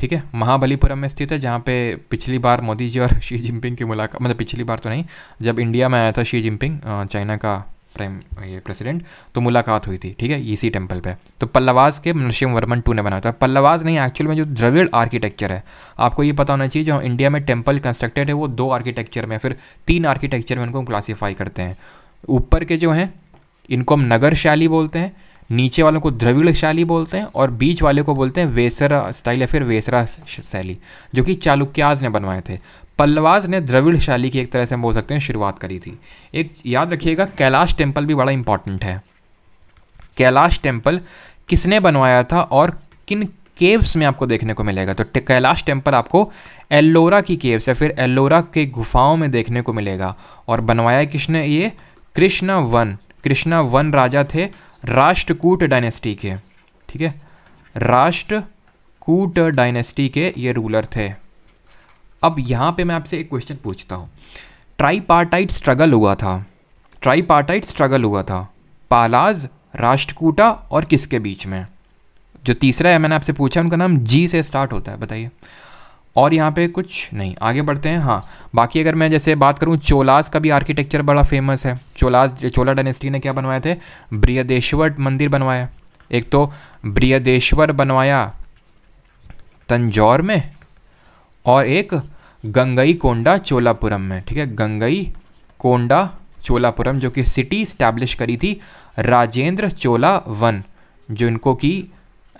A: ठीक है महाबलीपुरम में स्थित है जहाँ पे पिछली बार मोदी जी और शी जिनपिंग की मुलाकात मतलब पिछली बार तो नहीं जब इंडिया में आया था शी जिनपिंग चाइना का प्राइम ये प्रेसिडेंट तो मुलाकात हुई थी ठीक है इसी टेम्पल पे तो पल्लवाज के नरसिंह वर्मन टू ने बनाया था पल्लवाज नहीं एक्चुअल में जो द्रविड़ आर्किटेक्चर है आपको ये पता होना चाहिए जो इंडिया में टेम्पल कंस्ट्रक्टेड है वो दो आर्किटेक्चर में फिर तीन आर्किटेक्चर में उनको क्लासीफाई करते हैं ऊपर के जो हैं इनको हम नगर शैली बोलते हैं नीचे वालों को द्रविड़ शैली बोलते हैं और बीच वाले को बोलते हैं वेसरा स्टाइल या फिर वेसरा शैली जो कि चालुक्याज ने बनवाए थे पल्लवाज ने द्रविड़ शैली की एक तरह से हम बोल सकते हैं शुरुआत करी थी एक याद रखिएगा कैलाश टेम्पल भी बड़ा इंपॉर्टेंट है कैलाश टेम्पल किसने बनवाया था और किन केव्स में आपको देखने को मिलेगा तो कैलाश टेम्पल आपको एल्लोरा की केव्स या फिर एल्लोरा के गुफाओं में देखने को मिलेगा और बनवाया किसने ये कृष्ण वन कृष्णा वन राजा थे राष्ट्रकूट डायनेस्टी के ठीक है राष्ट्रकूट डायनेस्टी के ये रूलर थे अब यहाँ पे मैं आपसे एक क्वेश्चन पूछता हूँ ट्राईपार्टाइट स्ट्रगल हुआ था ट्राईपार्टाइट स्ट्रगल हुआ था पालाज राष्ट्रकूटा और किसके बीच में जो तीसरा है मैंने आपसे पूछा उनका नाम जी से स्टार्ट होता है बताइए और यहाँ पे कुछ नहीं आगे बढ़ते हैं हाँ बाकी अगर मैं जैसे बात करूँ चोलास का भी आर्किटेक्चर बड़ा फेमस है चोलास चोला डायनेस्टी ने क्या बनवाए थे ब्रियदेश्वर मंदिर बनवाया एक तो ब्रियदेश्वर बनवाया तंजौर में और एक गंगई कोंडा चोलापुरम में ठीक है गंगई कोंडा चोलापुरम जो कि सिटी स्टैब्लिश करी थी राजेंद्र चोला वन जो इनको की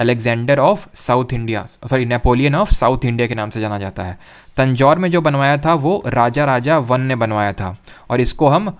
A: Alexander of South India sorry Napoleon of South India के नाम से जाना जाता है तंजौर में जो बनवाया था वो राजा राजा वन ने बनवाया था और इसको हम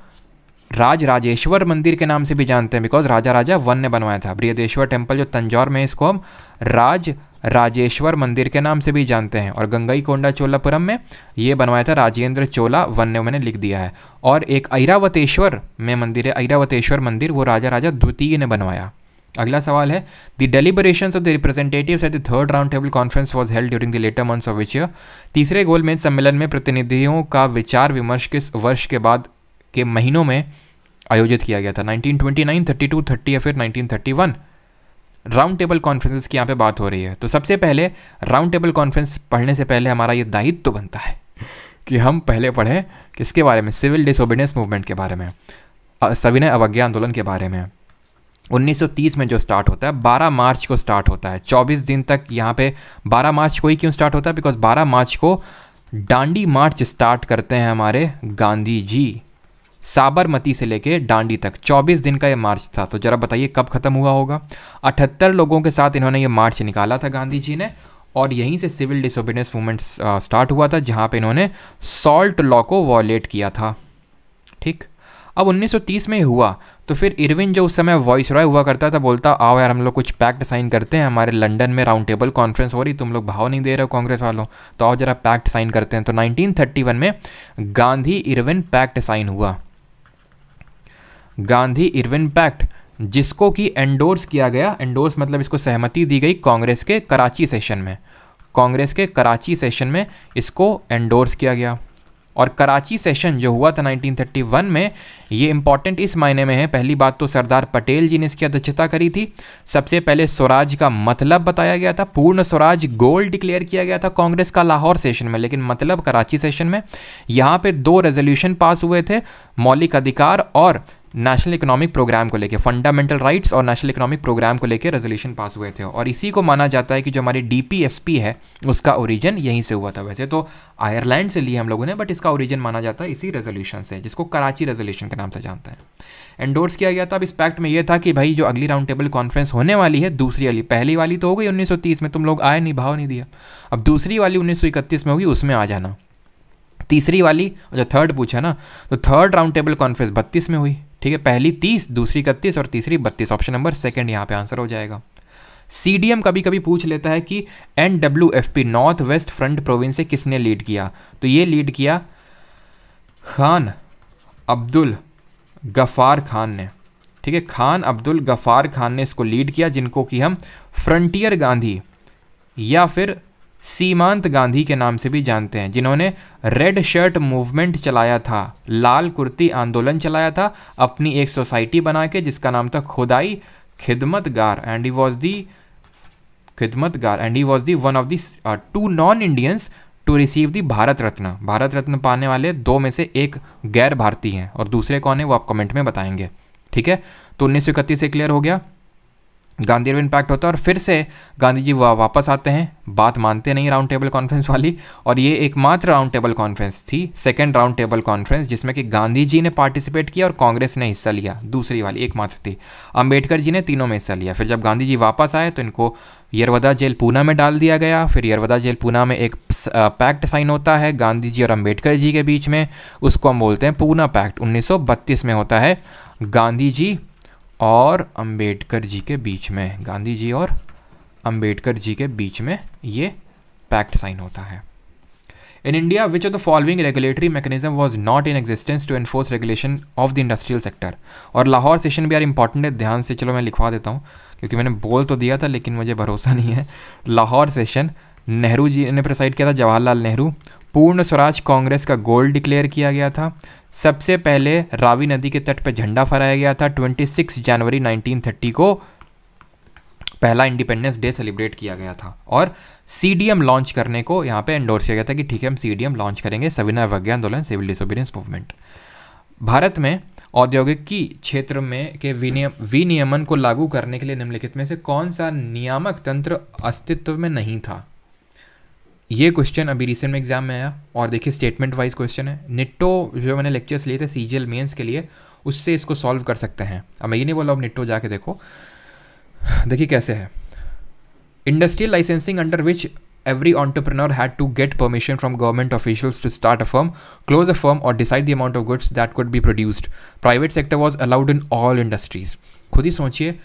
A: राज राजेश्वर मंदिर के नाम से भी जानते हैं बिकॉज राजा राजा वन ने बनवाया था बृहदेश्वर टेम्पल जो तंजौर में इसको हम राज राजेश्वर मंदिर के नाम से भी जानते हैं और गंगई कोंडा चोलापुरम में ये बनवाया था राजेंद्र चोला वन ने मैंने लिख दिया है और एक ऐरावतेश्वर में मंदिर है ऐरावतेश्वर मंदिर वो राजा राजा द्वितीय ने बनवाया अगला सवाल है the deliberation of the representative at the third round table conference was held during the later months of which year तीसरे गोलमेज सम्मेलन में प्रतिनिधियों का विचार विमर्श किस वर्ष के बाद के महीनों में आयोजित किया गया था 1929, 32, 30 या फिर 1931 राउंड टेबल कॉन्फ्रेंसेस की यहाँ पे बात हो रही है तो सबसे पहले राउंड टेबल कॉन्फ्रेंस पढ़ने से पहले हमारा ये दायित्व तो बनता है कि हम पहले पढ़ें किसके बारे में सिविल डिसोबिडेंस मूवमेंट के बारे में सविनय अवज्ञा आंदोलन के बारे में 1930 में जो स्टार्ट होता है 12 मार्च को स्टार्ट होता है 24 दिन तक यहाँ पे 12 मार्च को ही क्यों स्टार्ट होता है बिकॉज 12 मार्च को डांडी मार्च स्टार्ट करते हैं हमारे गांधी जी साबरमती से लेके डांडी तक 24 दिन का ये मार्च था तो ज़रा बताइए कब ख़त्म हुआ होगा 78 लोगों के साथ इन्होंने ये मार्च निकाला था गांधी जी ने और यहीं से सिविल डिसोबीडियंस मूवमेंट स्टार्ट हुआ था जहाँ पर इन्होंने सॉल्ट लॉ को वॉलेट किया था ठीक अब 1930 में हुआ तो फिर इरविन जो उस समय वॉइस रॉय हुआ करता था बोलता आओ यार हम लोग कुछ पैक्ट साइन करते हैं हमारे लंदन में राउंड टेबल कॉन्फ्रेंस हो रही तुम लोग भाव नहीं दे रहे हो कांग्रेस वालों तो आओ जरा पैक्ट साइन करते हैं तो 1931 में गांधी इरविन पैक्ट साइन हुआ गांधी इरविन पैक्ट जिसको कि एंडोर्स किया गया एंडोर्स मतलब इसको सहमति दी गई कांग्रेस के कराची सेशन में कांग्रेस के कराची सेशन में इसको एंडोर्स किया गया और कराची सेशन जो हुआ था 1931 में ये इम्पॉर्टेंट इस मायने में है पहली बात तो सरदार पटेल जी ने इसकी अध्यक्षता करी थी सबसे पहले स्वराज का मतलब बताया गया था पूर्ण स्वराज गोल डिक्लेयर किया गया था कांग्रेस का लाहौर सेशन में लेकिन मतलब कराची सेशन में यहाँ पर दो रेजोल्यूशन पास हुए थे मौलिक अधिकार और नेशनल इकोनॉमिक प्रोग्राम को लेकर फंडामेंटल राइट्स और नेशनल इकोनॉमिक प्रोग्राम को लेकर रेजोल्यूशन पास हुए थे और इसी को माना जाता है कि जो हमारी डी है उसका ओरिजिन यहीं से हुआ था वैसे तो आयरलैंड से लिए हम लोगों ने बट इसका ओरिजिन माना जाता है इसी रेजोल्यूशन से जिसको कराची रेजोल्यूशन के नाम से जानते हैं एंडोर्स किया गया था अब इस पैक्ट में यह था कि भाई जो अगली राउंड टेबल कॉन्फ्रेंस होने वाली है दूसरी वाली पहली वाली तो हो गई 1930 में तुम लोग आए नहीं भाव नहीं दिया अब दूसरी वाली 1931 में होगी उसमें आ जाना तीसरी वाली जो थर्ड पूछा ना तो थर्ड राउंड टेबल कॉन्फ्रेंस बत्तीस में हुई ठीक है पहली तीस दूसरी इकतीस और तीसरी बत्तीस ऑप्शन नंबर सेकेंड यहाँ पे आंसर हो जाएगा सी कभी कभी पूछ लेता है कि N W F P north west front province से किसने लीड किया तो ये लीड किया खान अब्दुल गफ़ार खान ने ठीक है खान अब्दुल गफ़ार खान ने इसको लीड किया जिनको कि हम फ्रंटियर गांधी या फिर सीमांत गांधी के नाम से भी जानते हैं जिन्होंने रेड शर्ट मूवमेंट चलाया था लाल कुर्ती आंदोलन चलाया था अपनी एक सोसाइटी बना के जिसका नाम था Khudai Khidmatgar and he was the Khidmatgar and he was the one of the two non Indians to receive the Bharat Ratna Bharat Ratna पाने वाले दो में से एक गैर भारतीय हैं और दूसरे कौन है वो आप कमेंट में बताएंगे ठीक है तो उन्नीस सौ इकतीस से क्लियर हो गया गांधी अरविंद इम्पैक्ट होता है और फिर से गांधी जी वा वापस आते हैं बात मानते नहीं राउंड टेबल कॉन्फ्रेंस वाली और ये एकमात्र राउंड टेबल कॉन्फ्रेंस थी सेकेंड राउंड टेबल कॉन्फ्रेंस जिसमें कि गांधी जी ने पार्टिसिपेट किया और कांग्रेस ने हिस्सा लिया दूसरी वाली एकमात्र थी अम्बेडकर जी ने तीनों में हिस्सा लिया फिर जब गांधी जी वापस आए तो इनको यरवदा जेल पूना में डाल दिया गया फिर यरवदा जेल पूना में एक पैक्ट साइन होता है गांधी जी और अम्बेडकर जी के बीच में उसको हम बोलते हैं पूना पैक्ट उन्नीस में होता है गांधी जी और अंबेडकर जी के बीच में गांधी जी और अंबेडकर जी के बीच में ये पैक्ट साइन होता है in India which of the following regulatory mechanism was not in existence to enforce regulation of the industrial sector और लाहौर सेशन भी आर इंपॉर्टेंट है ध्यान से चलो मैं लिखवा देता हूँ क्योंकि मैंने बोल तो दिया था लेकिन मुझे भरोसा नहीं है लाहौर सेशन नेहरू जी ने प्रिसाइड किया था जवाहरलाल नेहरू पूर्ण स्वराज कांग्रेस का गोल डिक्लेयर किया गया था सबसे पहले रावी नदी के तट पर झंडा फहराया गया था 26 जनवरी 1930 को पहला इंडिपेंडेंस डे सेलिब्रेट किया गया था और सी लॉन्च करने को यहाँ पे एंडोर्स किया गया था कि ठीक है हम सी लॉन्च करेंगे सविनय आंदोलन सिविल डिसोबीडियंस मूवमेंट भारत में औद्योगिक की क्षेत्र में के विनियम विनियमन को लागू करने के लिए निम्नलिखित में से कौन सा नियामक तंत्र अस्तित्व में नहीं था ये क्वेश्चन अभी रिसेंट में एग्जाम में आया और देखिए स्टेटमेंट वाइज क्वेश्चन है निट्टो जो मैंने लेक्चर्स लिए थे सी जी के लिए उससे इसको सॉल्व कर सकते हैं अब मैं ये नहीं बोला अब निट्टो जाके देखो देखिए कैसे है industrial licensing under which every entrepreneur had to get permission from government officials to start a firm close a firm और decide the amount of goods that could be produced private sector was allowed in all industries खुद ही सोचिए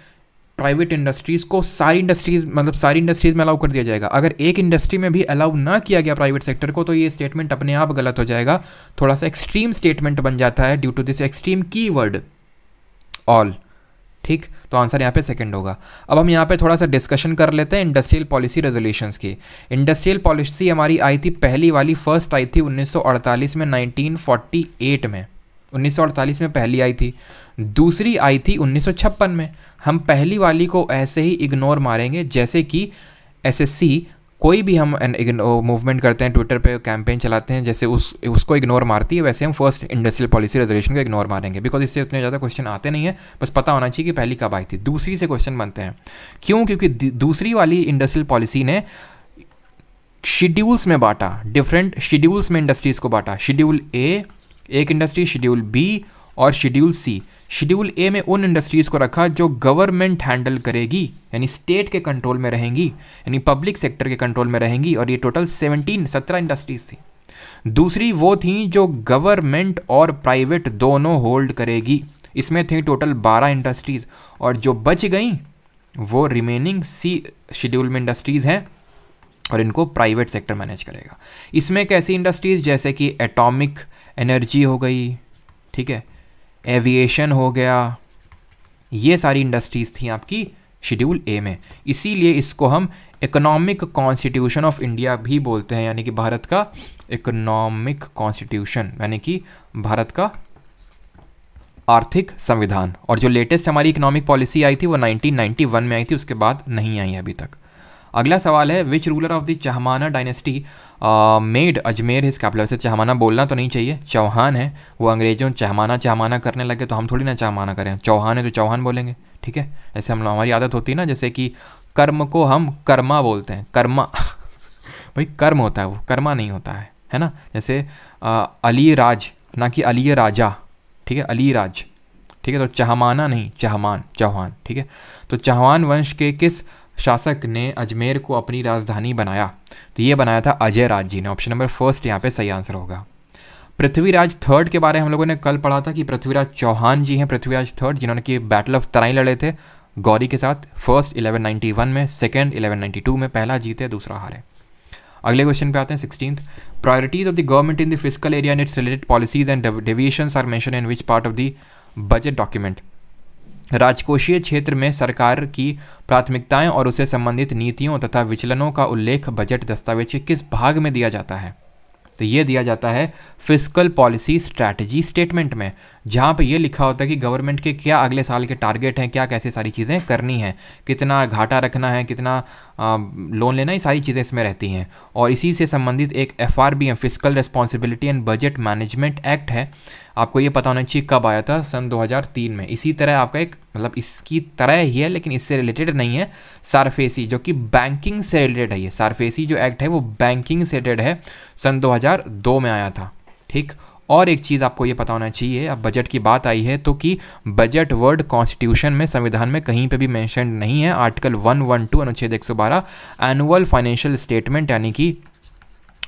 A: प्राइवेट इंडस्ट्रीज़ को सारी इंडस्ट्रीज़ मतलब सारी इंडस्ट्रीज़ में अलाउ कर दिया जाएगा अगर एक इंडस्ट्री में भी अलाउ ना किया गया प्राइवेट सेक्टर को तो ये स्टेटमेंट अपने आप गलत हो जाएगा थोड़ा सा एक्सट्रीम स्टेटमेंट बन जाता है due to this extreme keyword all ठीक तो आंसर यहाँ पे सेकंड होगा अब हम यहाँ पे थोड़ा सा डिस्कशन कर लेते हैं इंडस्ट्रियल पॉलिसी रेजोल्यूशंस की इंडस्ट्रियल पॉलिसी हमारी आई थी पहली वाली फर्स्ट आई थी 1948 में 1948 में 1948 में पहली आई थी दूसरी आई थी 1956 में हम पहली वाली को ऐसे ही इग्नोर मारेंगे जैसे कि एसएससी कोई भी हम मूवमेंट करते हैं ट्विटर पे कैंपेन चलाते हैं जैसे उस उसको इग्नोर मारती है वैसे हम फर्स्ट इंडस्ट्रियल पॉलिसी रेजोल्यूशन को इग्नोर मारेंगे बिकॉज इससे उतने ज़्यादा क्वेश्चन आते नहीं है बस पता होना चाहिए कि पहली कब आई थी दूसरी से क्वेश्चन बनते हैं क्यों क्योंकि दूसरी वाली इंडस्ट्रियल पॉलिसी ने शेड्यूल्स में बांटा डिफरेंट शेड्यूल्स में इंडस्ट्रीज़ को बांटा शेड्यूल ए एक इंडस्ट्री शेड्यूल बी और शेड्यूल सी शेड्यूल ए में उन इंडस्ट्रीज़ को रखा जो गवर्नमेंट हैंडल करेगी यानी स्टेट के कंट्रोल में रहेंगी यानी पब्लिक सेक्टर के कंट्रोल में रहेंगी और ये टोटल सेवनटीन सत्रह इंडस्ट्रीज़ थी दूसरी वो थी जो गवर्नमेंट और प्राइवेट दोनों होल्ड करेगी इसमें थी टोटल बारह इंडस्ट्रीज़ और जो बच गई वो रिमेनिंग सी शेड्यूल में इंडस्ट्रीज़ हैं और इनको प्राइवेट सेक्टर मैनेज करेगा इसमें कैसी इंडस्ट्रीज़ जैसे कि एटॉमिक एनर्जी हो गई ठीक है एविएशन हो गया ये सारी इंडस्ट्रीज़ थी आपकी शेड्यूल ए में इसीलिए इसको हम इकोनॉमिक कॉन्स्टिट्यूशन ऑफ इंडिया भी बोलते हैं यानी कि भारत का इकोनॉमिक कॉन्स्टिट्यूशन यानी कि भारत का आर्थिक संविधान और जो लेटेस्ट हमारी इकोनॉमिक पॉलिसी आई थी वो 1991 में आई थी उसके बाद नहीं आई अभी तक अगला सवाल है which ruler of the Chahamana dynasty made Ajmer his capital वैसे चहमाना बोलना तो नहीं चाहिए चौहान है वो अंग्रेजों चहमाना चहमाना करने लगे तो हम थोड़ी ना चहमाना करें चौहान है तो चौहान बोलेंगे ठीक है ऐसे हम हमारी आदत होती है ना जैसे कि कर्म को हम कर्मा बोलते हैं कर्मा भाई कर्म होता है वो कर्मा नहीं होता है है ना जैसे आ, uh, अली राज ना कि अली राजा ठीक है अली राज ठीक है तो चहमाना नहीं चहमान चौहान ठीक है तो चौहान वंश के किस शासक ने अजमेर को अपनी राजधानी बनाया तो ये बनाया था अजय राज जी ने ऑप्शन नंबर फर्स्ट यहाँ पे सही आंसर होगा पृथ्वीराज थर्ड के बारे में हम लोगों ने कल पढ़ा था कि पृथ्वीराज चौहान जी हैं पृथ्वीराज थर्ड जिन्होंने कि बैटल ऑफ तराई लड़े थे गौरी के साथ फर्स्ट 1191 में सेकेंड 1192 में पहला जीते दूसरा हारे अगले क्वेश्चन पे आते हैं sixteen priorities of the government in the physical area and its related policies and deviation are mention in which part of the budget document राजकोषीय क्षेत्र में सरकार की प्राथमिकताएं और उसे संबंधित नीतियों तथा विचलनों का उल्लेख बजट दस्तावेज के किस भाग में दिया जाता है तो ये दिया जाता है फिजिकल पॉलिसी स्ट्रैटेजी स्टेटमेंट में जहाँ पर यह लिखा होता है कि गवर्नमेंट के क्या अगले साल के टारगेट हैं क्या कैसे सारी चीज़ें करनी हैं कितना घाटा रखना है कितना लोन लेना ये सारी चीज़ें इसमें रहती हैं और इसी से संबंधित एक F R B M physical responsibility and budget management act है आपको ये पता होना चाहिए कब आया था सन 2003 में इसी तरह आपका एक मतलब इसकी तरह ही है लेकिन इससे रिलेटेड नहीं है सारफेसी जो कि बैंकिंग से रिलेटेड है ये सारफेसी जो एक्ट है वो बैंकिंग से रिलेटेड है सन 2002 में आया था ठीक और एक चीज़ आपको ये पता होना चाहिए अब बजट की बात आई है तो कि बजट वर्ड कॉन्स्टिट्यूशन में संविधान में कहीं पे भी मैंशन नहीं है आर्टिकल 112 अनुच्छेद 112 एनुअल फाइनेंशियल स्टेटमेंट यानी कि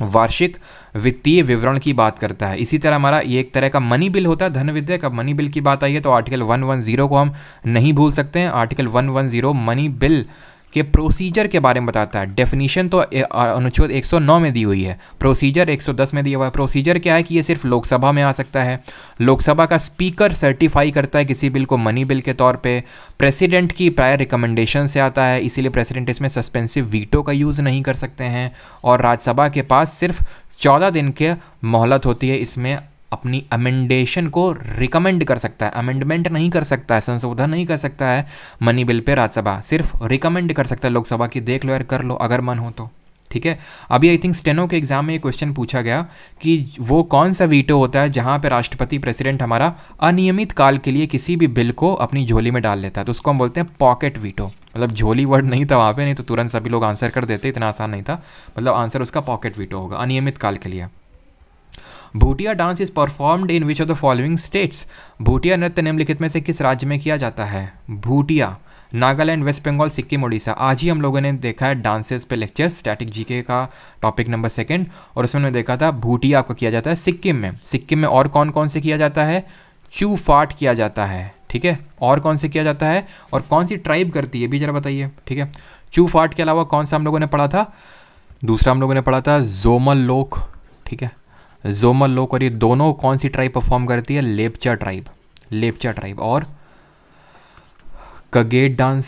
A: वार्षिक वित्तीय विवरण की बात करता है इसी तरह हमारा ये एक तरह का मनी बिल होता है धन विधेयक अब मनी बिल की बात आई है तो आर्टिकल 110 को हम नहीं भूल सकते हैं आर्टिकल 110 मनी बिल कि प्रोसीजर के बारे में बताता है डेफिनीशन तो अनुच्छेद 109 में दी हुई है प्रोसीजर 110 में दिया हुआ है प्रोसीजर क्या है कि ये सिर्फ लोकसभा में आ सकता है लोकसभा का स्पीकर सर्टिफाई करता है किसी बिल को मनी बिल के तौर पे प्रेसिडेंट की प्रायर रिकमेंडेशन से आता है इसीलिए प्रेसिडेंट इसमें सस्पेंसिव वीटो का यूज़ नहीं कर सकते हैं और राज्यसभा के पास सिर्फ चौदह दिन के मोहलत होती है इसमें अपनी अमेंडेशन को रिकमेंड कर सकता है अमेंडमेंट नहीं कर सकता है संशोधन नहीं कर सकता है मनी बिल पे राज्यसभा सिर्फ रिकमेंड कर सकता है लोकसभा की देख लो यार कर लो अगर मन हो तो ठीक है अभी आई थिंक स्टेनो के एग्जाम में ये क्वेश्चन पूछा गया कि वो कौन सा वीटो होता है जहां पे राष्ट्रपति प्रेसिडेंट हमारा अनियमित काल के लिए किसी भी बिल को अपनी झोली में डाल लेता है तो उसको हम बोलते हैं पॉकेट वीटो मतलब झोली वर्ड नहीं था वहाँ पे नहीं तो तुरंत सभी लोग आंसर कर देते इतना आसान नहीं था मतलब आंसर उसका पॉकेट वीटो होगा अनियमित काल के लिए Bhutia dance is performed in which of the following states Bhutia नृत्य निम्नलिखित में से किस राज्य में किया जाता है भूटिया नागालैंड वेस्ट बंगाल सिक्किम उड़ीसा आज ही हम लोगों ने देखा है डांसेस पे लेक्चर स्टैटिक जीके का टॉपिक नंबर सेकंड और उसमें हमने देखा था भूटिया आपका किया जाता है सिक्किम में सिक्किम में और कौन कौन से किया जाता है चू फाट किया जाता है ठीक है और कौन से किया जाता है और कौन सी ट्राइब करती है भी जरा बताइए ठीक है चू फाट के अलावा कौन सा हम लोगों ने पढ़ा था दूसरा हम लोगों ने पढ़ा था जोमल लोक ठीक है जोमल लोक और ये दोनों कौन सी ट्राइब परफॉर्म करती है लेपचा ट्राइब लेपचा ट्राइब और कगेट डांस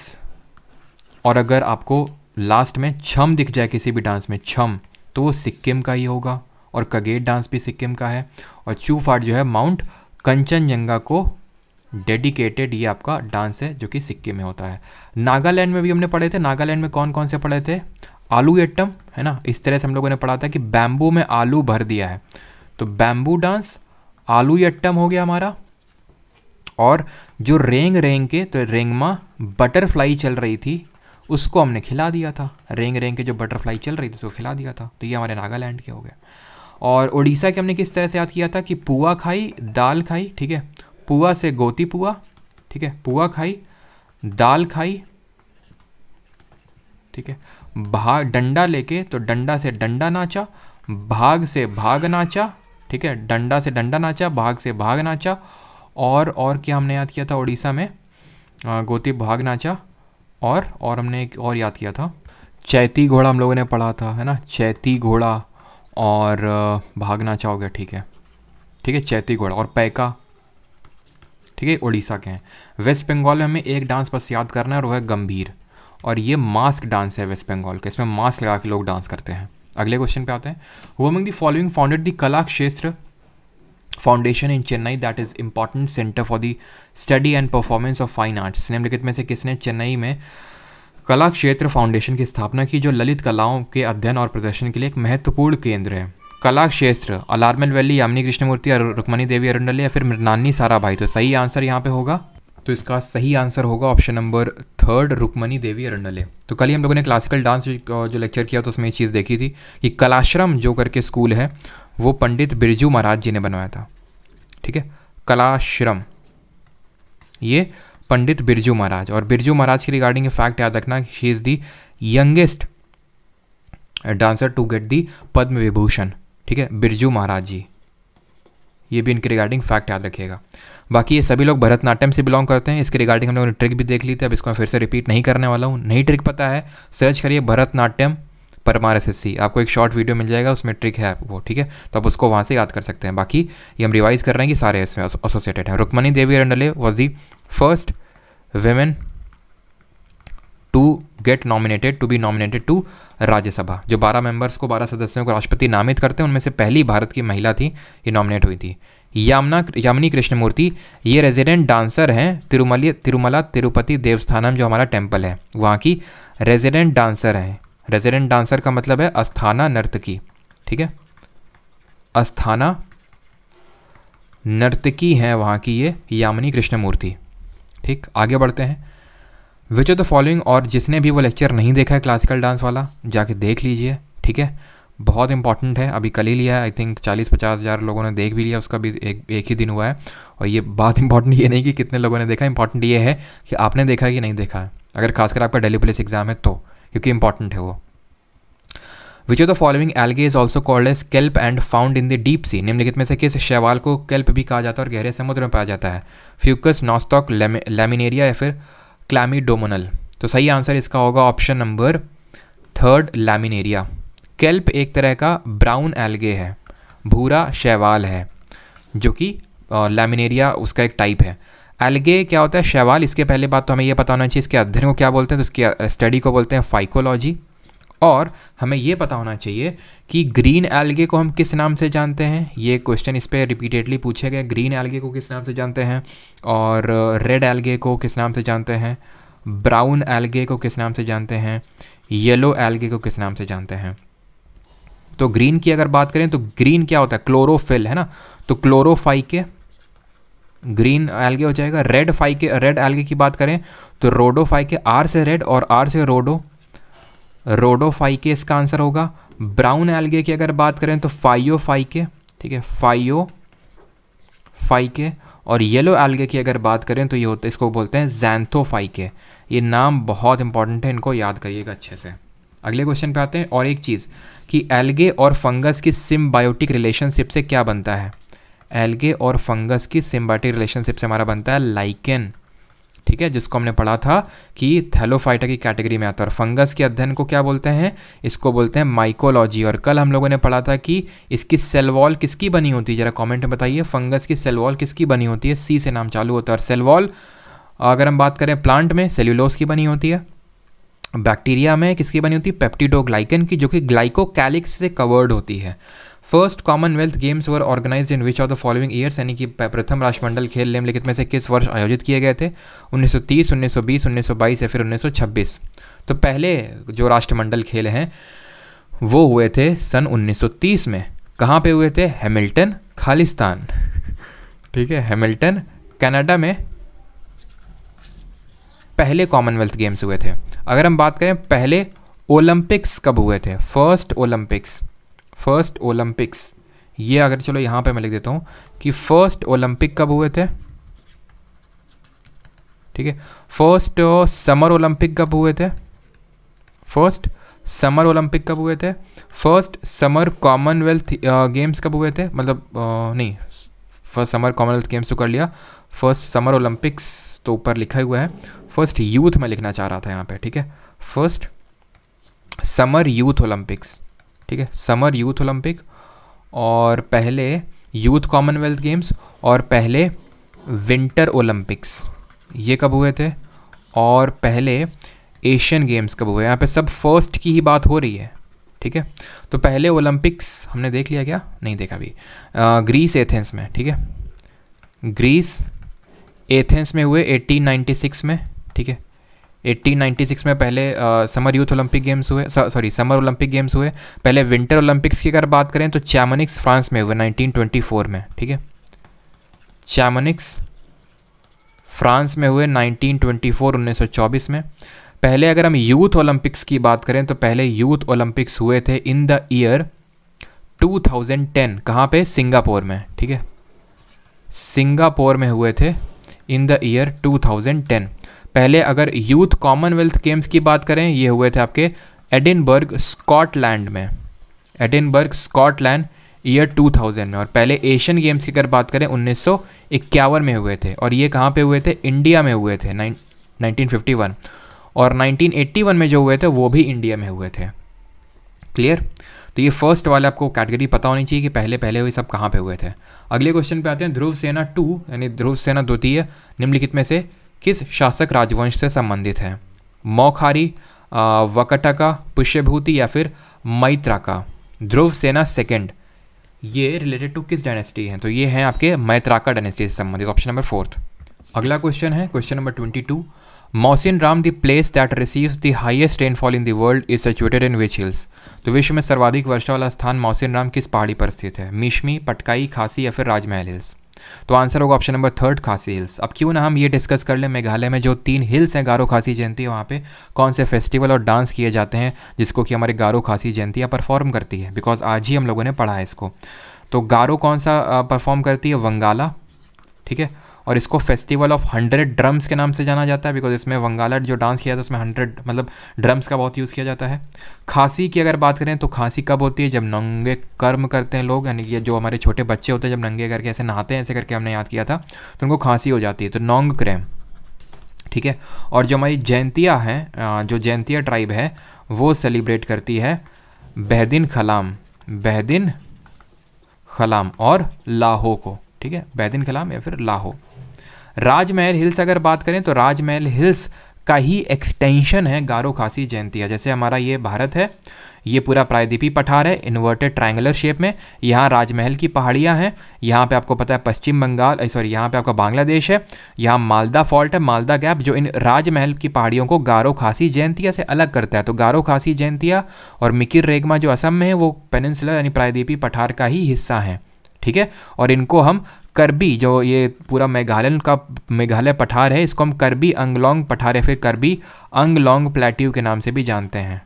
A: और अगर आपको लास्ट में छम दिख जाए किसी भी डांस में छम तो वो सिक्किम का ही होगा और कगेट डांस भी सिक्किम का है और चूफाट जो है माउंट कंचनजंगा को डेडिकेटेड ये आपका डांस है जो कि सिक्किम में होता है नागालैंड में भी हमने पढ़े थे नागालैंड में कौन कौन से पढ़े थे आलू एटम है ना इस तरह से हम लोगों ने पढ़ा था कि बैम्बू में आलू भर दिया है तो बैम्बू डांस आलू यट्टम हो गया हमारा और जो रेंग रेंग के तो रेंगमा बटरफ्लाई चल रही थी उसको हमने खिला दिया था रेंग रेंग के जो बटरफ्लाई चल रही थी उसको खिला दिया था तो ये हमारे नागालैंड के हो गए और उड़ीसा के हमने किस तरह से याद किया था कि पुआ खाई दाल खाई ठीक है पुआ से गोती पुआ ठीक है पुआ खाई दाल खाई ठीक है भाग डंडा लेके तो डंडा से डंडा नाचा भाग से भाग नाचा ठीक है डंडा से डंडा नाचा भाग से भाग नाचा और और क्या हमने याद किया था उड़ीसा में गोती भाग नाचा और और हमने एक और याद किया था चैती घोड़ा हम लोगों ने पढ़ा था है ना चैती घोड़ा और भाग नाचा हो गया ठीक है ठीक है चैती घोड़ा और पैका ठीक है उड़ीसा के हैं वेस्ट बंगाल में हमें एक डांस बस याद करना है और वह गंभीर और ये मास्क डांस है वेस्ट बंगाल का इसमें मास्क लगा के लोग डांस करते हैं अगले क्वेश्चन पे आते हैं वो among the following founded the Kalakshetra foundation in Chennai that is important centre for the study and performance of fine arts निम्नलिखित में से किसने चेन्नई में कला क्षेत्र फाउंडेशन की स्थापना की जो ललित कलाओं के अध्ययन और प्रदर्शन के लिए एक महत्वपूर्ण केंद्र है कला क्षेत्र अलारमेल वैली यामिनी कृष्णमूर्ति रुक्मणी देवी अरुंडले या फिर मृनानी सारा भाई तो सही आंसर यहाँ पे होगा तो इसका सही आंसर होगा option number third Rukmini Devi Arundale तो कल ही हम लोगों ने क्लासिकल डांस जो लेक्चर किया तो उसमें ये चीज़ देखी थी कि कलाश्रम जो करके स्कूल है वो पंडित बिरजू महाराज जी ने बनवाया था ठीक है कलाश्रम ये पंडित बिरजू महाराज और बिरजू महाराज की रिगार्डिंग ये फैक्ट याद रखना she is the youngest dancer to get the Padma Vibhushan ठीक है बिरजू महाराज जी ये भी इनके रिगार्डिंग फैक्ट याद रखिएगा बाकी ये सभी लोग भरतनाट्यम से बिलोंग करते हैं इसके रिगार्डिंग हम लोगों ने ट्रिक भी देख ली थी अब इसको मैं फिर से रिपीट नहीं करने वाला हूँ नई ट्रिक पता है सर्च करिए भरतनाट्यम परमार एस आपको एक शॉर्ट वीडियो मिल जाएगा उसमें ट्रिक है वो ठीक है तो आप उसको वहाँ से याद कर सकते हैं बाकी ये हम रिवाइज कर रहे हैं कि सारे इसमें एसोसिएटेड हैं Rukmini Devi Arundale was the first women to get nominated to be nominated to Rajya Sabha जो 12 मेंबर्स को 12 सदस्यों को राष्ट्रपति नामित करते हैं उनमें से पहली भारत की महिला थी ये नॉमिनेट हुई थी यामना यामिनी कृष्णमूर्ति ये रेजिडेंट डांसर हैं तिरुमली तिरुमला तिरुपति देवस्थानम जो हमारा टेम्पल है वहाँ की रेजिडेंट डांसर हैं रेजिडेंट डांसर का मतलब है अस्थाना नर्तकी ठीक है अस्थाना नर्तकी हैं वहाँ की ये यामिनी कृष्णमूर्ति ठीक आगे बढ़ते हैं विच ऑफ द फॉलोइंग और जिसने भी वो लेक्चर नहीं देखा है क्लासिकल डांस वाला जाके देख लीजिए ठीक है बहुत इंपॉर्टेंट है अभी कल ही लिया है आई थिंक चालीस पचास हज़ार लोगों ने देख भी लिया उसका भी एक एक ही दिन हुआ है और ये बात इंपॉर्टेंट ये नहीं कि कितने लोगों ने देखा इंपॉर्टेंट ये है कि आपने देखा है कि नहीं देखा है अगर खासकर आपका डेली पुलिस एग्जाम है तो क्योंकि इंपॉर्टेंट है वो which of the following algae is also called as kelp and found in the deep sea निम्नलिखित में से किस शैवाल को केल्प भी कहा जाता है और गहरे समुद्र में पाया जाता है फ्यूकस नॉस्टॉक लेमिनेरिया या फिर क्लैमिडोमोनल तो सही आंसर इसका होगा option number third laminaria kelp एक तरह का ब्राउन एल्गे है भूरा शैवाल है जो कि लैमिनेरिया उसका एक टाइप है एल्गे क्या होता है शैवाल इसके पहले बात तो हमें यह पता होना चाहिए इसके अध्ययन को क्या बोलते हैं तो इसके स्टडी को बोलते हैं फाइकोलॉजी और हमें ये पता होना चाहिए कि ग्रीन एल्गे को हम किस नाम से जानते हैं ये क्वेश्चन इस पर रिपीटेडली पूछे गए ग्रीन एल्गे को किस नाम से जानते हैं और रेड एल्गे को किस नाम से जानते हैं ब्राउन एल्गे को किस नाम से जानते हैं येलो एल्गे को किस नाम से जानते हैं तो ग्रीन की अगर बात करें तो ग्रीन क्या होता है क्लोरोफिल है ना तो क्लोरोफाई के ग्रीन एल्गे हो जाएगा रेड फाई के रेड एल्गे की बात करें तो रोडोफाई के आर से रेड और आर से रोडो रोडोफाई के इसका आंसर होगा ब्राउन एल्गे की अगर बात करें तो फाइयो फाई के ठीक है फाइयो फाई के और येलो एल्गे की अगर बात करें तो ये होता है इसको बोलते हैं जैंथोफाई के ये नाम बहुत इंपॉर्टेंट है इनको याद करिएगा अच्छे से अगले क्वेश्चन पे आते हैं और एक चीज़ कि एल्गे और फंगस की सिम्बायोटिक रिलेशनशिप से क्या बनता है एल्गे और फंगस की सिम्बायोटिक रिलेशनशिप से हमारा बनता है लाइकेन ठीक है जिसको हमने पढ़ा था कि थैलोफाइटा की कैटेगरी में आता है और फंगस के अध्ययन को क्या बोलते हैं इसको बोलते हैं माइकोलॉजी और कल हम लोगों ने पढ़ा था कि इसकी सेल वॉल किसकी बनी होती है जरा कमेंट में बताइए फंगस की सेल वॉल किसकी बनी होती है सी से नाम चालू होता है और सेल वॉल अगर हम बात करें प्लांट में सेल्यूलोस की बनी होती है बैक्टीरिया में किसकी बनी होती है पेप्टिडोग्लाइकन की जो कि ग्लाइकोकैलिक्स से कवर्ड होती है first commonwealth games were organise in which of the following years यानी कि प्रथम राष्ट्रमंडल खेल निम्नलिखित में से किस वर्ष आयोजित किए गए थे 1930, 1920, 1922 या फिर 1926 तो पहले जो राष्ट्रमंडल खेल हैं वो हुए थे सन 1930 में कहाँ पे हुए थे हैमिल्टन खालिस्तान ठीक है हैमिल्टन कनाडा में पहले कॉमनवेल्थ गेम्स हुए थे अगर हम बात करें पहले ओलंपिक्स कब हुए थे फर्स्ट ओलंपिक्स फर्स्ट ओलंपिक्स ये अगर चलो यहाँ पे मैं लिख देता हूँ कि फर्स्ट ओलंपिक कब हुए थे ठीक है फर्स्ट समर ओलंपिक कब हुए थे फर्स्ट समर ओलंपिक कब हुए थे फर्स्ट समर कॉमनवेल्थ गेम्स कब हुए थे मतलब uh, नहीं फर्स्ट समर कॉमनवेल्थ गेम्स तो कर लिया फर्स्ट समर ओलंपिक्स तो ऊपर लिखा हुआ है फर्स्ट यूथ में लिखना चाह रहा था यहाँ पे ठीक है फर्स्ट समर यूथ ओलंपिक्स ठीक है समर यूथ ओलंपिक और पहले यूथ कॉमनवेल्थ गेम्स और पहले विंटर ओलंपिक्स ये कब हुए थे और पहले एशियन गेम्स कब हुए यहाँ पे सब फर्स्ट की ही बात हो रही है ठीक है तो पहले ओलंपिक्स हमने देख लिया क्या नहीं देखा अभी ग्रीस एथेंस में ठीक है ग्रीस एथेंस में हुए 1896 में ठीक है 1896 में पहले आ, समर यूथ ओलंपिक गेम्स हुए सॉरी समर ओलंपिक गेम्स हुए पहले विंटर ओलंपिक्स की अगर बात करें तो चैमनिक्स फ्रांस में हुए 1924 में ठीक है चैमनिक्स फ्रांस में हुए 1924 1924 में पहले अगर हम यूथ ओलंपिक्स की बात करें तो पहले यूथ ओलंपिक्स हुए थे इन द ईयर 2010 कहाँ पे सिंगापुर में ठीक है सिंगापुर में हुए थे इन द ईयर टू पहले अगर यूथ कॉमनवेल्थ गेम्स की बात करें ये हुए थे आपके एडिनबर्ग स्कॉटलैंड में एडिनबर्ग स्कॉटलैंड ईयर 2000 में और पहले एशियन गेम्स की अगर बात करें उन्नीस में हुए थे और ये कहाँ पे हुए थे इंडिया में हुए थे नाइन और 1981 में जो हुए थे वो भी इंडिया में हुए थे क्लियर तो ये फर्स्ट वाले आपको कैटेगरी पता होनी चाहिए कि पहले पहले वे सब कहाँ पे हुए थे अगले क्वेश्चन पे आते हैं ध्रुव सेना टू यानी ध्रुव सेना द्वितीय निम्नलिखित में से किस शासक राजवंश से संबंधित है मौखारी वकटका पुष्यभूति या फिर मैत्राका ध्रुव सेना सेकेंड ये रिलेटेड टू किस डायनेस्टी हैं तो ये हैं आपके मैत्राका डायनेस्टी से संबंधित ऑप्शन नंबर फोर्थ अगला क्वेश्चन है question number twenty two Mawsynram the place that receives the highest rainfall in the world is situated in which hills तो विश्व में सर्वाधिक वर्षा वाला स्थान मौसिन राम किस पहाड़ी पर स्थित है मिशमी पटकाई खासी या फिर राजमहल हिल्स तो आंसर होगा option number third Khasi hills अब क्यों ना हम ये डिस्कस कर लें मेघालय में जो तीन हिल्स हैं गारो खासी जयंती वहाँ पे कौन से फेस्टिवल और डांस किए जाते हैं जिसको कि हमारे गारो खासी जयंतिया परफॉर्म करती है बिकॉज आज ही हम लोगों ने पढ़ा है इसको तो गारो कौन सा परफॉर्म करती है वंगाला ठीक है और इसको फेस्टिवल ऑफ हंड्रेड ड्रम्स के नाम से जाना जाता है बिकॉज इसमें वंगाला जो डांस किया जाता है उसमें हंड्रेड मतलब ड्रम्स का बहुत यूज़ किया जाता है खांसी की अगर बात करें तो खांसी कब होती है जब नंगे कर्म करते हैं लोग यानी कि जो हमारे छोटे बच्चे होते हैं जब नंगे करके ऐसे नहाते हैं ऐसे करके हमने याद किया था तो उनको खांसी हो जाती है तो नोंग क्रैम ठीक है और जो हमारी जैनतिया हैं जो जैनतिया ट्राइब है वो सेलिब्रेट करती है बहदिन खलाम बहदिन खलाम और लाहो को ठीक है बहदिन खलाम या फिर लाहो राजमहल हिल्स अगर बात करें तो राजमहल हिल्स का ही एक्सटेंशन है गारो खासी जयंतिया जैसे हमारा ये भारत है ये पूरा प्रायद्वीपी पठार है इन्वर्टेड ट्रायंगुलर शेप में यहाँ राजमहल की पहाड़ियाँ हैं यहाँ पे आपको पता है पश्चिम बंगाल सॉरी यहाँ पे आपका बांग्लादेश है यहाँ मालदा फॉल्ट है मालदा गैप जो इन राजमहल की पहाड़ियों को गारो खासी जयंतिया से अलग करता है तो गारो खासी जयंतिया और मिकिर रेगमा जो असम में है वो पेनिनसुलर यानी प्रायद्वीपी पठार का ही हिस्सा है ठीक है और इनको हम करबी जो ये पूरा मेघालय का मेघालय पठार है इसको हम करबी अंगलोंग पठार या फिर करबी अंगलोंग प्लेट्यू के नाम से भी जानते हैं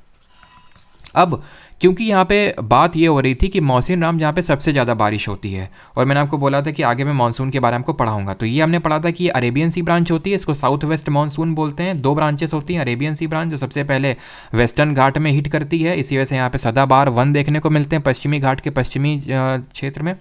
A: अब क्योंकि यहाँ पे बात ये हो रही थी कि मौसम राम जहाँ पे सबसे ज़्यादा बारिश होती है और मैंने आपको बोला था कि आगे मैं मानसून के बारे में आपको पढ़ाऊंगा तो ये हमने पढ़ा था कि ये अरेबियन सी ब्रांच होती है इसको साउथ वेस्ट मानसून बोलते हैं दो ब्रांचेस होती हैं अरेबियन सी ब्रांच जो सबसे पहले वेस्टर्न घाट में हिट करती है इसी वजह से यहाँ पर सदाबार वन देखने को मिलते हैं पश्चिमी घाट के पश्चिमी क्षेत्र में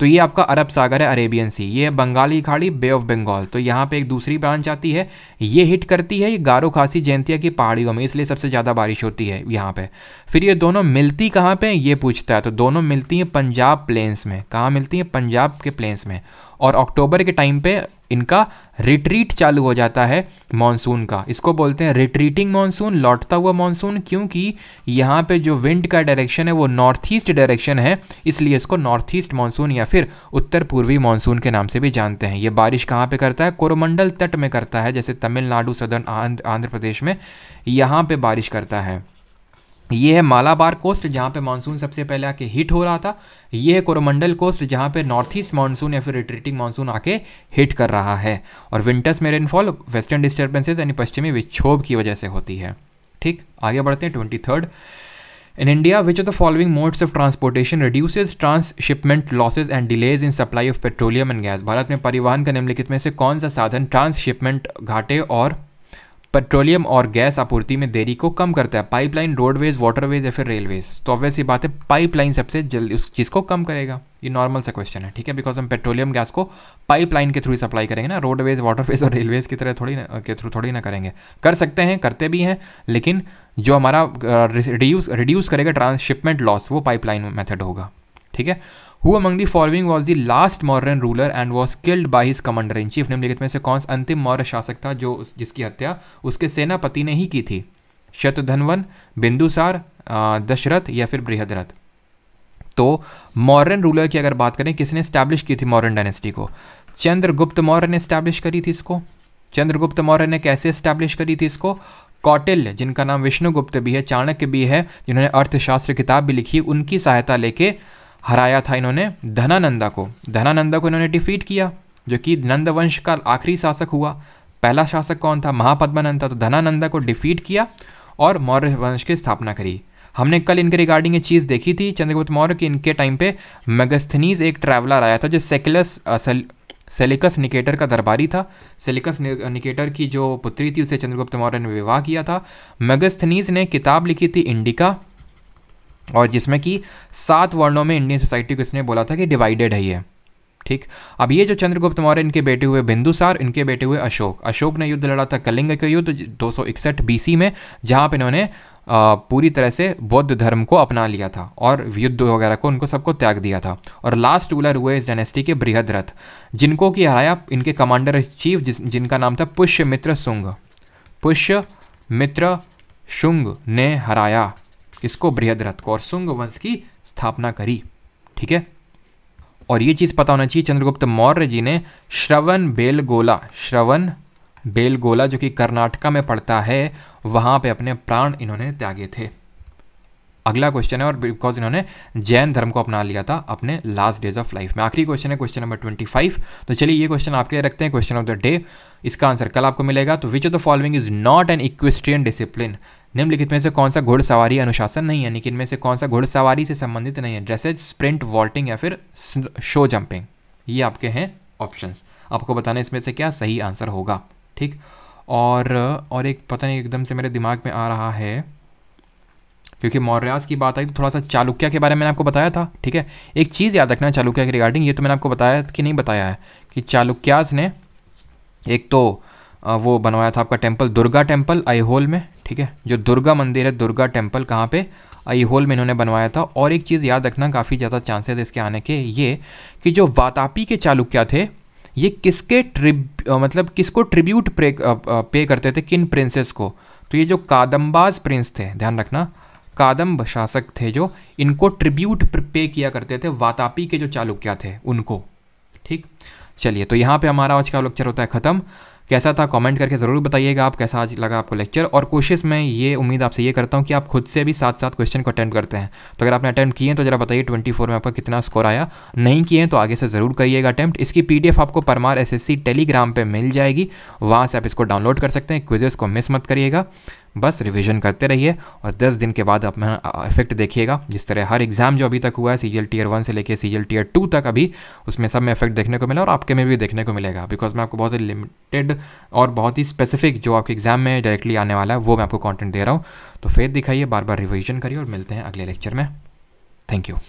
A: तो ये आपका अरब सागर है अरेबियन सी ये बंगाली खाड़ी बे ऑफ बंगाल तो यहाँ पे एक दूसरी ब्रांच आती है ये हिट करती है ये गारो खासी जैंतिया की पहाड़ियों में इसलिए सबसे ज़्यादा बारिश होती है यहाँ पे फिर ये दोनों मिलती कहाँ पे ये पूछता है तो दोनों मिलती हैं पंजाब प्लेन्स में कहाँ मिलती हैं पंजाब के प्लेन्स में और अक्टूबर के टाइम पे इनका रिट्रीट चालू हो जाता है मानसून का इसको बोलते हैं रिट्रीटिंग मानसून लौटता हुआ मानसून क्योंकि यहाँ पे जो विंड का डायरेक्शन है वो नॉर्थ ईस्ट डायरेक्शन है इसलिए इसको नॉर्थ ईस्ट मानसून या फिर उत्तर पूर्वी मानसून के नाम से भी जानते हैं ये बारिश कहाँ पे करता है कोरोमंडल तट में करता है जैसे तमिलनाडु सदर आंध्र प्रदेश में यहाँ पर बारिश करता है ये है मालाबार कोस्ट जहाँ पे मानसून सबसे पहले आके हिट हो रहा था ये है कोरोमंडल कोस्ट जहाँ पे नॉर्थ ईस्ट मानसून या फिर रिट्रीटिंग मानसून आके हिट कर रहा है और विंटर्स में रेनफॉल वेस्टर्न डिस्टर्बेंसेज यानी पश्चिमी विक्षोभ की वजह से होती है ठीक आगे बढ़ते हैं twenty third India which which the following modes of transportation reduces transshipment losses and delays in supply of petroleum and gas भारत में परिवहन का निम्नलिखित में से कौन सा साधन ट्रांसशिपमेंट घाटे और पेट्रोलियम और गैस आपूर्ति में देरी को कम करता है पाइपलाइन रोडवेज वाटरवेज या फिर रेलवेज तो ऑब्वियस ये बात है पाइपलाइन सबसे जल्दी उस चीज़ को कम करेगा ये नॉर्मल सा क्वेश्चन है ठीक है बिकॉज हम पेट्रोलियम गैस को पाइपलाइन के थ्रू सप्लाई करेंगे ना रोडवेज वाटरवेज और रेलवेज की तरह थोड़ी के थ्रू थोड़ी ना करेंगे कर सकते हैं करते भी हैं लेकिन जो हमारा रिड्यूस रिड्यूस करेगा ट्रांसशिपमेंट लॉस वो पाइपलाइन मेथड होगा ठीक है who among the following was the last Mauryan ruler and was killed by his commander in chief निम्नलिखित में से कौन सा अंतिम मौर्य शासक था जो जिसकी हत्या उसके सेनापति ने ही की थी शतधनवन बिंदुसार दशरथ या फिर बृहदरथ तो मॉरन रूलर की अगर बात करें किसने स्टैब्लिश की थी मॉरन डायनेस्टी को चंद्रगुप्त मौर्य ने स्टैब्लिश करी थी इसको चंद्रगुप्त मौर्य ने कैसे स्टैब्लिश करी थी इसको कौटिल्य जिनका नाम विष्णुगुप्त भी है चाणक्य भी है जिन्होंने अर्थशास्त्र किताब भी लिखी उनकी सहायता लेके हराया था इन्होंने धनानंदा को धनानंदा को इन्होंने डिफीट किया जो कि नंदवंश का आखिरी शासक हुआ पहला शासक कौन था महापद्मानंद था तो धनानंदा को डिफीट किया और मौर्य वंश की स्थापना करी हमने कल इनके रिगार्डिंग ये चीज़ देखी थी चंद्रगुप्त मौर्य की इनके टाइम पे मेगस्थनीज एक ट्रैवलर आया था जो सेकुलस सेलिकस निकेटर का दरबारी था सेलिकस निकेटर की जो पुत्री थी उसे चंद्रगुप्त मौर्य ने विवाह किया था मेगस्थनीज ने किताब लिखी थी इंडिका और जिसमें कि सात वर्णों में इंडियन सोसाइटी को इसने बोला था कि डिवाइडेड है ये ठीक अब ये जो चंद्रगुप्त मौर्य इनके बेटे हुए बिंदुसार इनके बेटे हुए अशोक अशोक ने युद्ध लड़ा था कलिंग का युद्ध दो सौ इकसठ बीसी में जहाँ पर इन्होंने पूरी तरह से बौद्ध धर्म को अपना लिया था और युद्ध वगैरह को उनको सबको त्याग दिया था और लास्ट रूलर हुए इस डायनेस्टी के बृहद रथ जिनको कि हराया इनके कमांडर चीफ जिस जिनका नाम था पुष्य मित्र शुंग पुष्य मित्र शुंग ने हराया किसको इसको को और सुंग वंश की स्थापना करी ठीक है और ये चीज़ पता होना चाहिए चंद्रगुप्त मौर्य जी ने श्रवण बेलगोला श्रवण बेलगोला जो कि कर्नाटका में पड़ता है वहां पे अपने प्राण इन्होंने त्यागे थे अगला क्वेश्चन है और बिकॉज इन्होंने जैन धर्म को अपना लिया था अपने लास्ट डेज ऑफ लाइफ में आखिरी क्वेश्चन है क्वेश्चन नंबर ट्वेंटी फाइव तो चलिए ये क्वेश्चन आपके लिए रखते हैं क्वेश्चन ऑफ द डे इसका आंसर कल आपको मिलेगा तो which of the following is not an equestrian discipline निम्नलिखित में से कौन सा घुड़सवारी अनुशासन नहीं है निकिन में से कौन सा घुड़सवारी से संबंधित नहीं है ड्रेसेज स्प्रिंट वॉल्टिंग या फिर शो जंपिंग ये आपके हैं ऑप्शंस आपको बताना इसमें से क्या सही आंसर होगा ठीक और और एक पता नहीं एकदम से मेरे दिमाग में आ रहा है क्योंकि मौर्यास की बात आई तो थोड़ा सा चालुक्या के बारे में मैंने आपको बताया था ठीक है एक चीज़ याद रखना चालुक्या के रिगार्डिंग ये तो मैंने आपको बताया कि नहीं बताया है कि चालुक्यास ने एक तो वो बनवाया था आपका टेम्पल दुर्गा टेम्पल आईहोल में ठीक है जो दुर्गा मंदिर है दुर्गा टेम्पल कहाँ पे अईहोल में इन्होंने बनवाया था और एक चीज़ याद रखना काफ़ी ज़्यादा चांसेस इसके आने के ये कि जो वातापी के चालुक्या थे ये किसके ट्रिब मतलब किसको ट्रिब्यूट पे पे करते थे किन प्रिंसेस को तो ये जो कादम्बाज प्रिंस थे ध्यान रखना कादम्ब शासक थे जो इनको ट्रिब्यूट पे किया करते थे वातापी के जो चालुक्या थे उनको ठीक चलिए तो यहाँ पे हमारा आज का लेक्चर होता है ख़त्म कैसा था कमेंट करके ज़रूर बताइएगा आप कैसा आज लगा आपको लेक्चर और कोशिश में ये उम्मीद आपसे ये करता हूँ कि आप खुद से भी साथ साथ क्वेश्चन को अटैम्प्ट करते हैं तो अगर आपने अटैम्प्ट किए तो ज़रा बताइए ट्वेंटी फोर में आपका कितना स्कोर आया नहीं किए हैं तो आगे से ज़रूर करिएगा अटैम्प्ट इसकी पी आपको परमार एस टेलीग्राम पर मिल जाएगी वहाँ से आप इसको डाउनलोड कर सकते हैं क्विजेस को मिस मत करिएगा बस रिविजन करते रहिए और 10 दिन के बाद अपना इफेक्ट देखिएगा जिस तरह हर एग्जाम जो अभी तक हुआ है सी टीयर वन से लेके सी टीयर टू तक अभी उसमें सब में इफेक्ट देखने को मिला और आपके में भी देखने को मिलेगा बिकॉज मैं आपको बहुत ही लिमिटेड और बहुत ही स्पेसिफिक जो आपके एग्जाम में डायरेक्टली आने वाला है वो मैं आपको कॉन्टेंट दे रहा हूँ तो फिर दिखाइए बार बार रिविजन करिए और मिलते हैं अगले लेक्चर में थैंक यू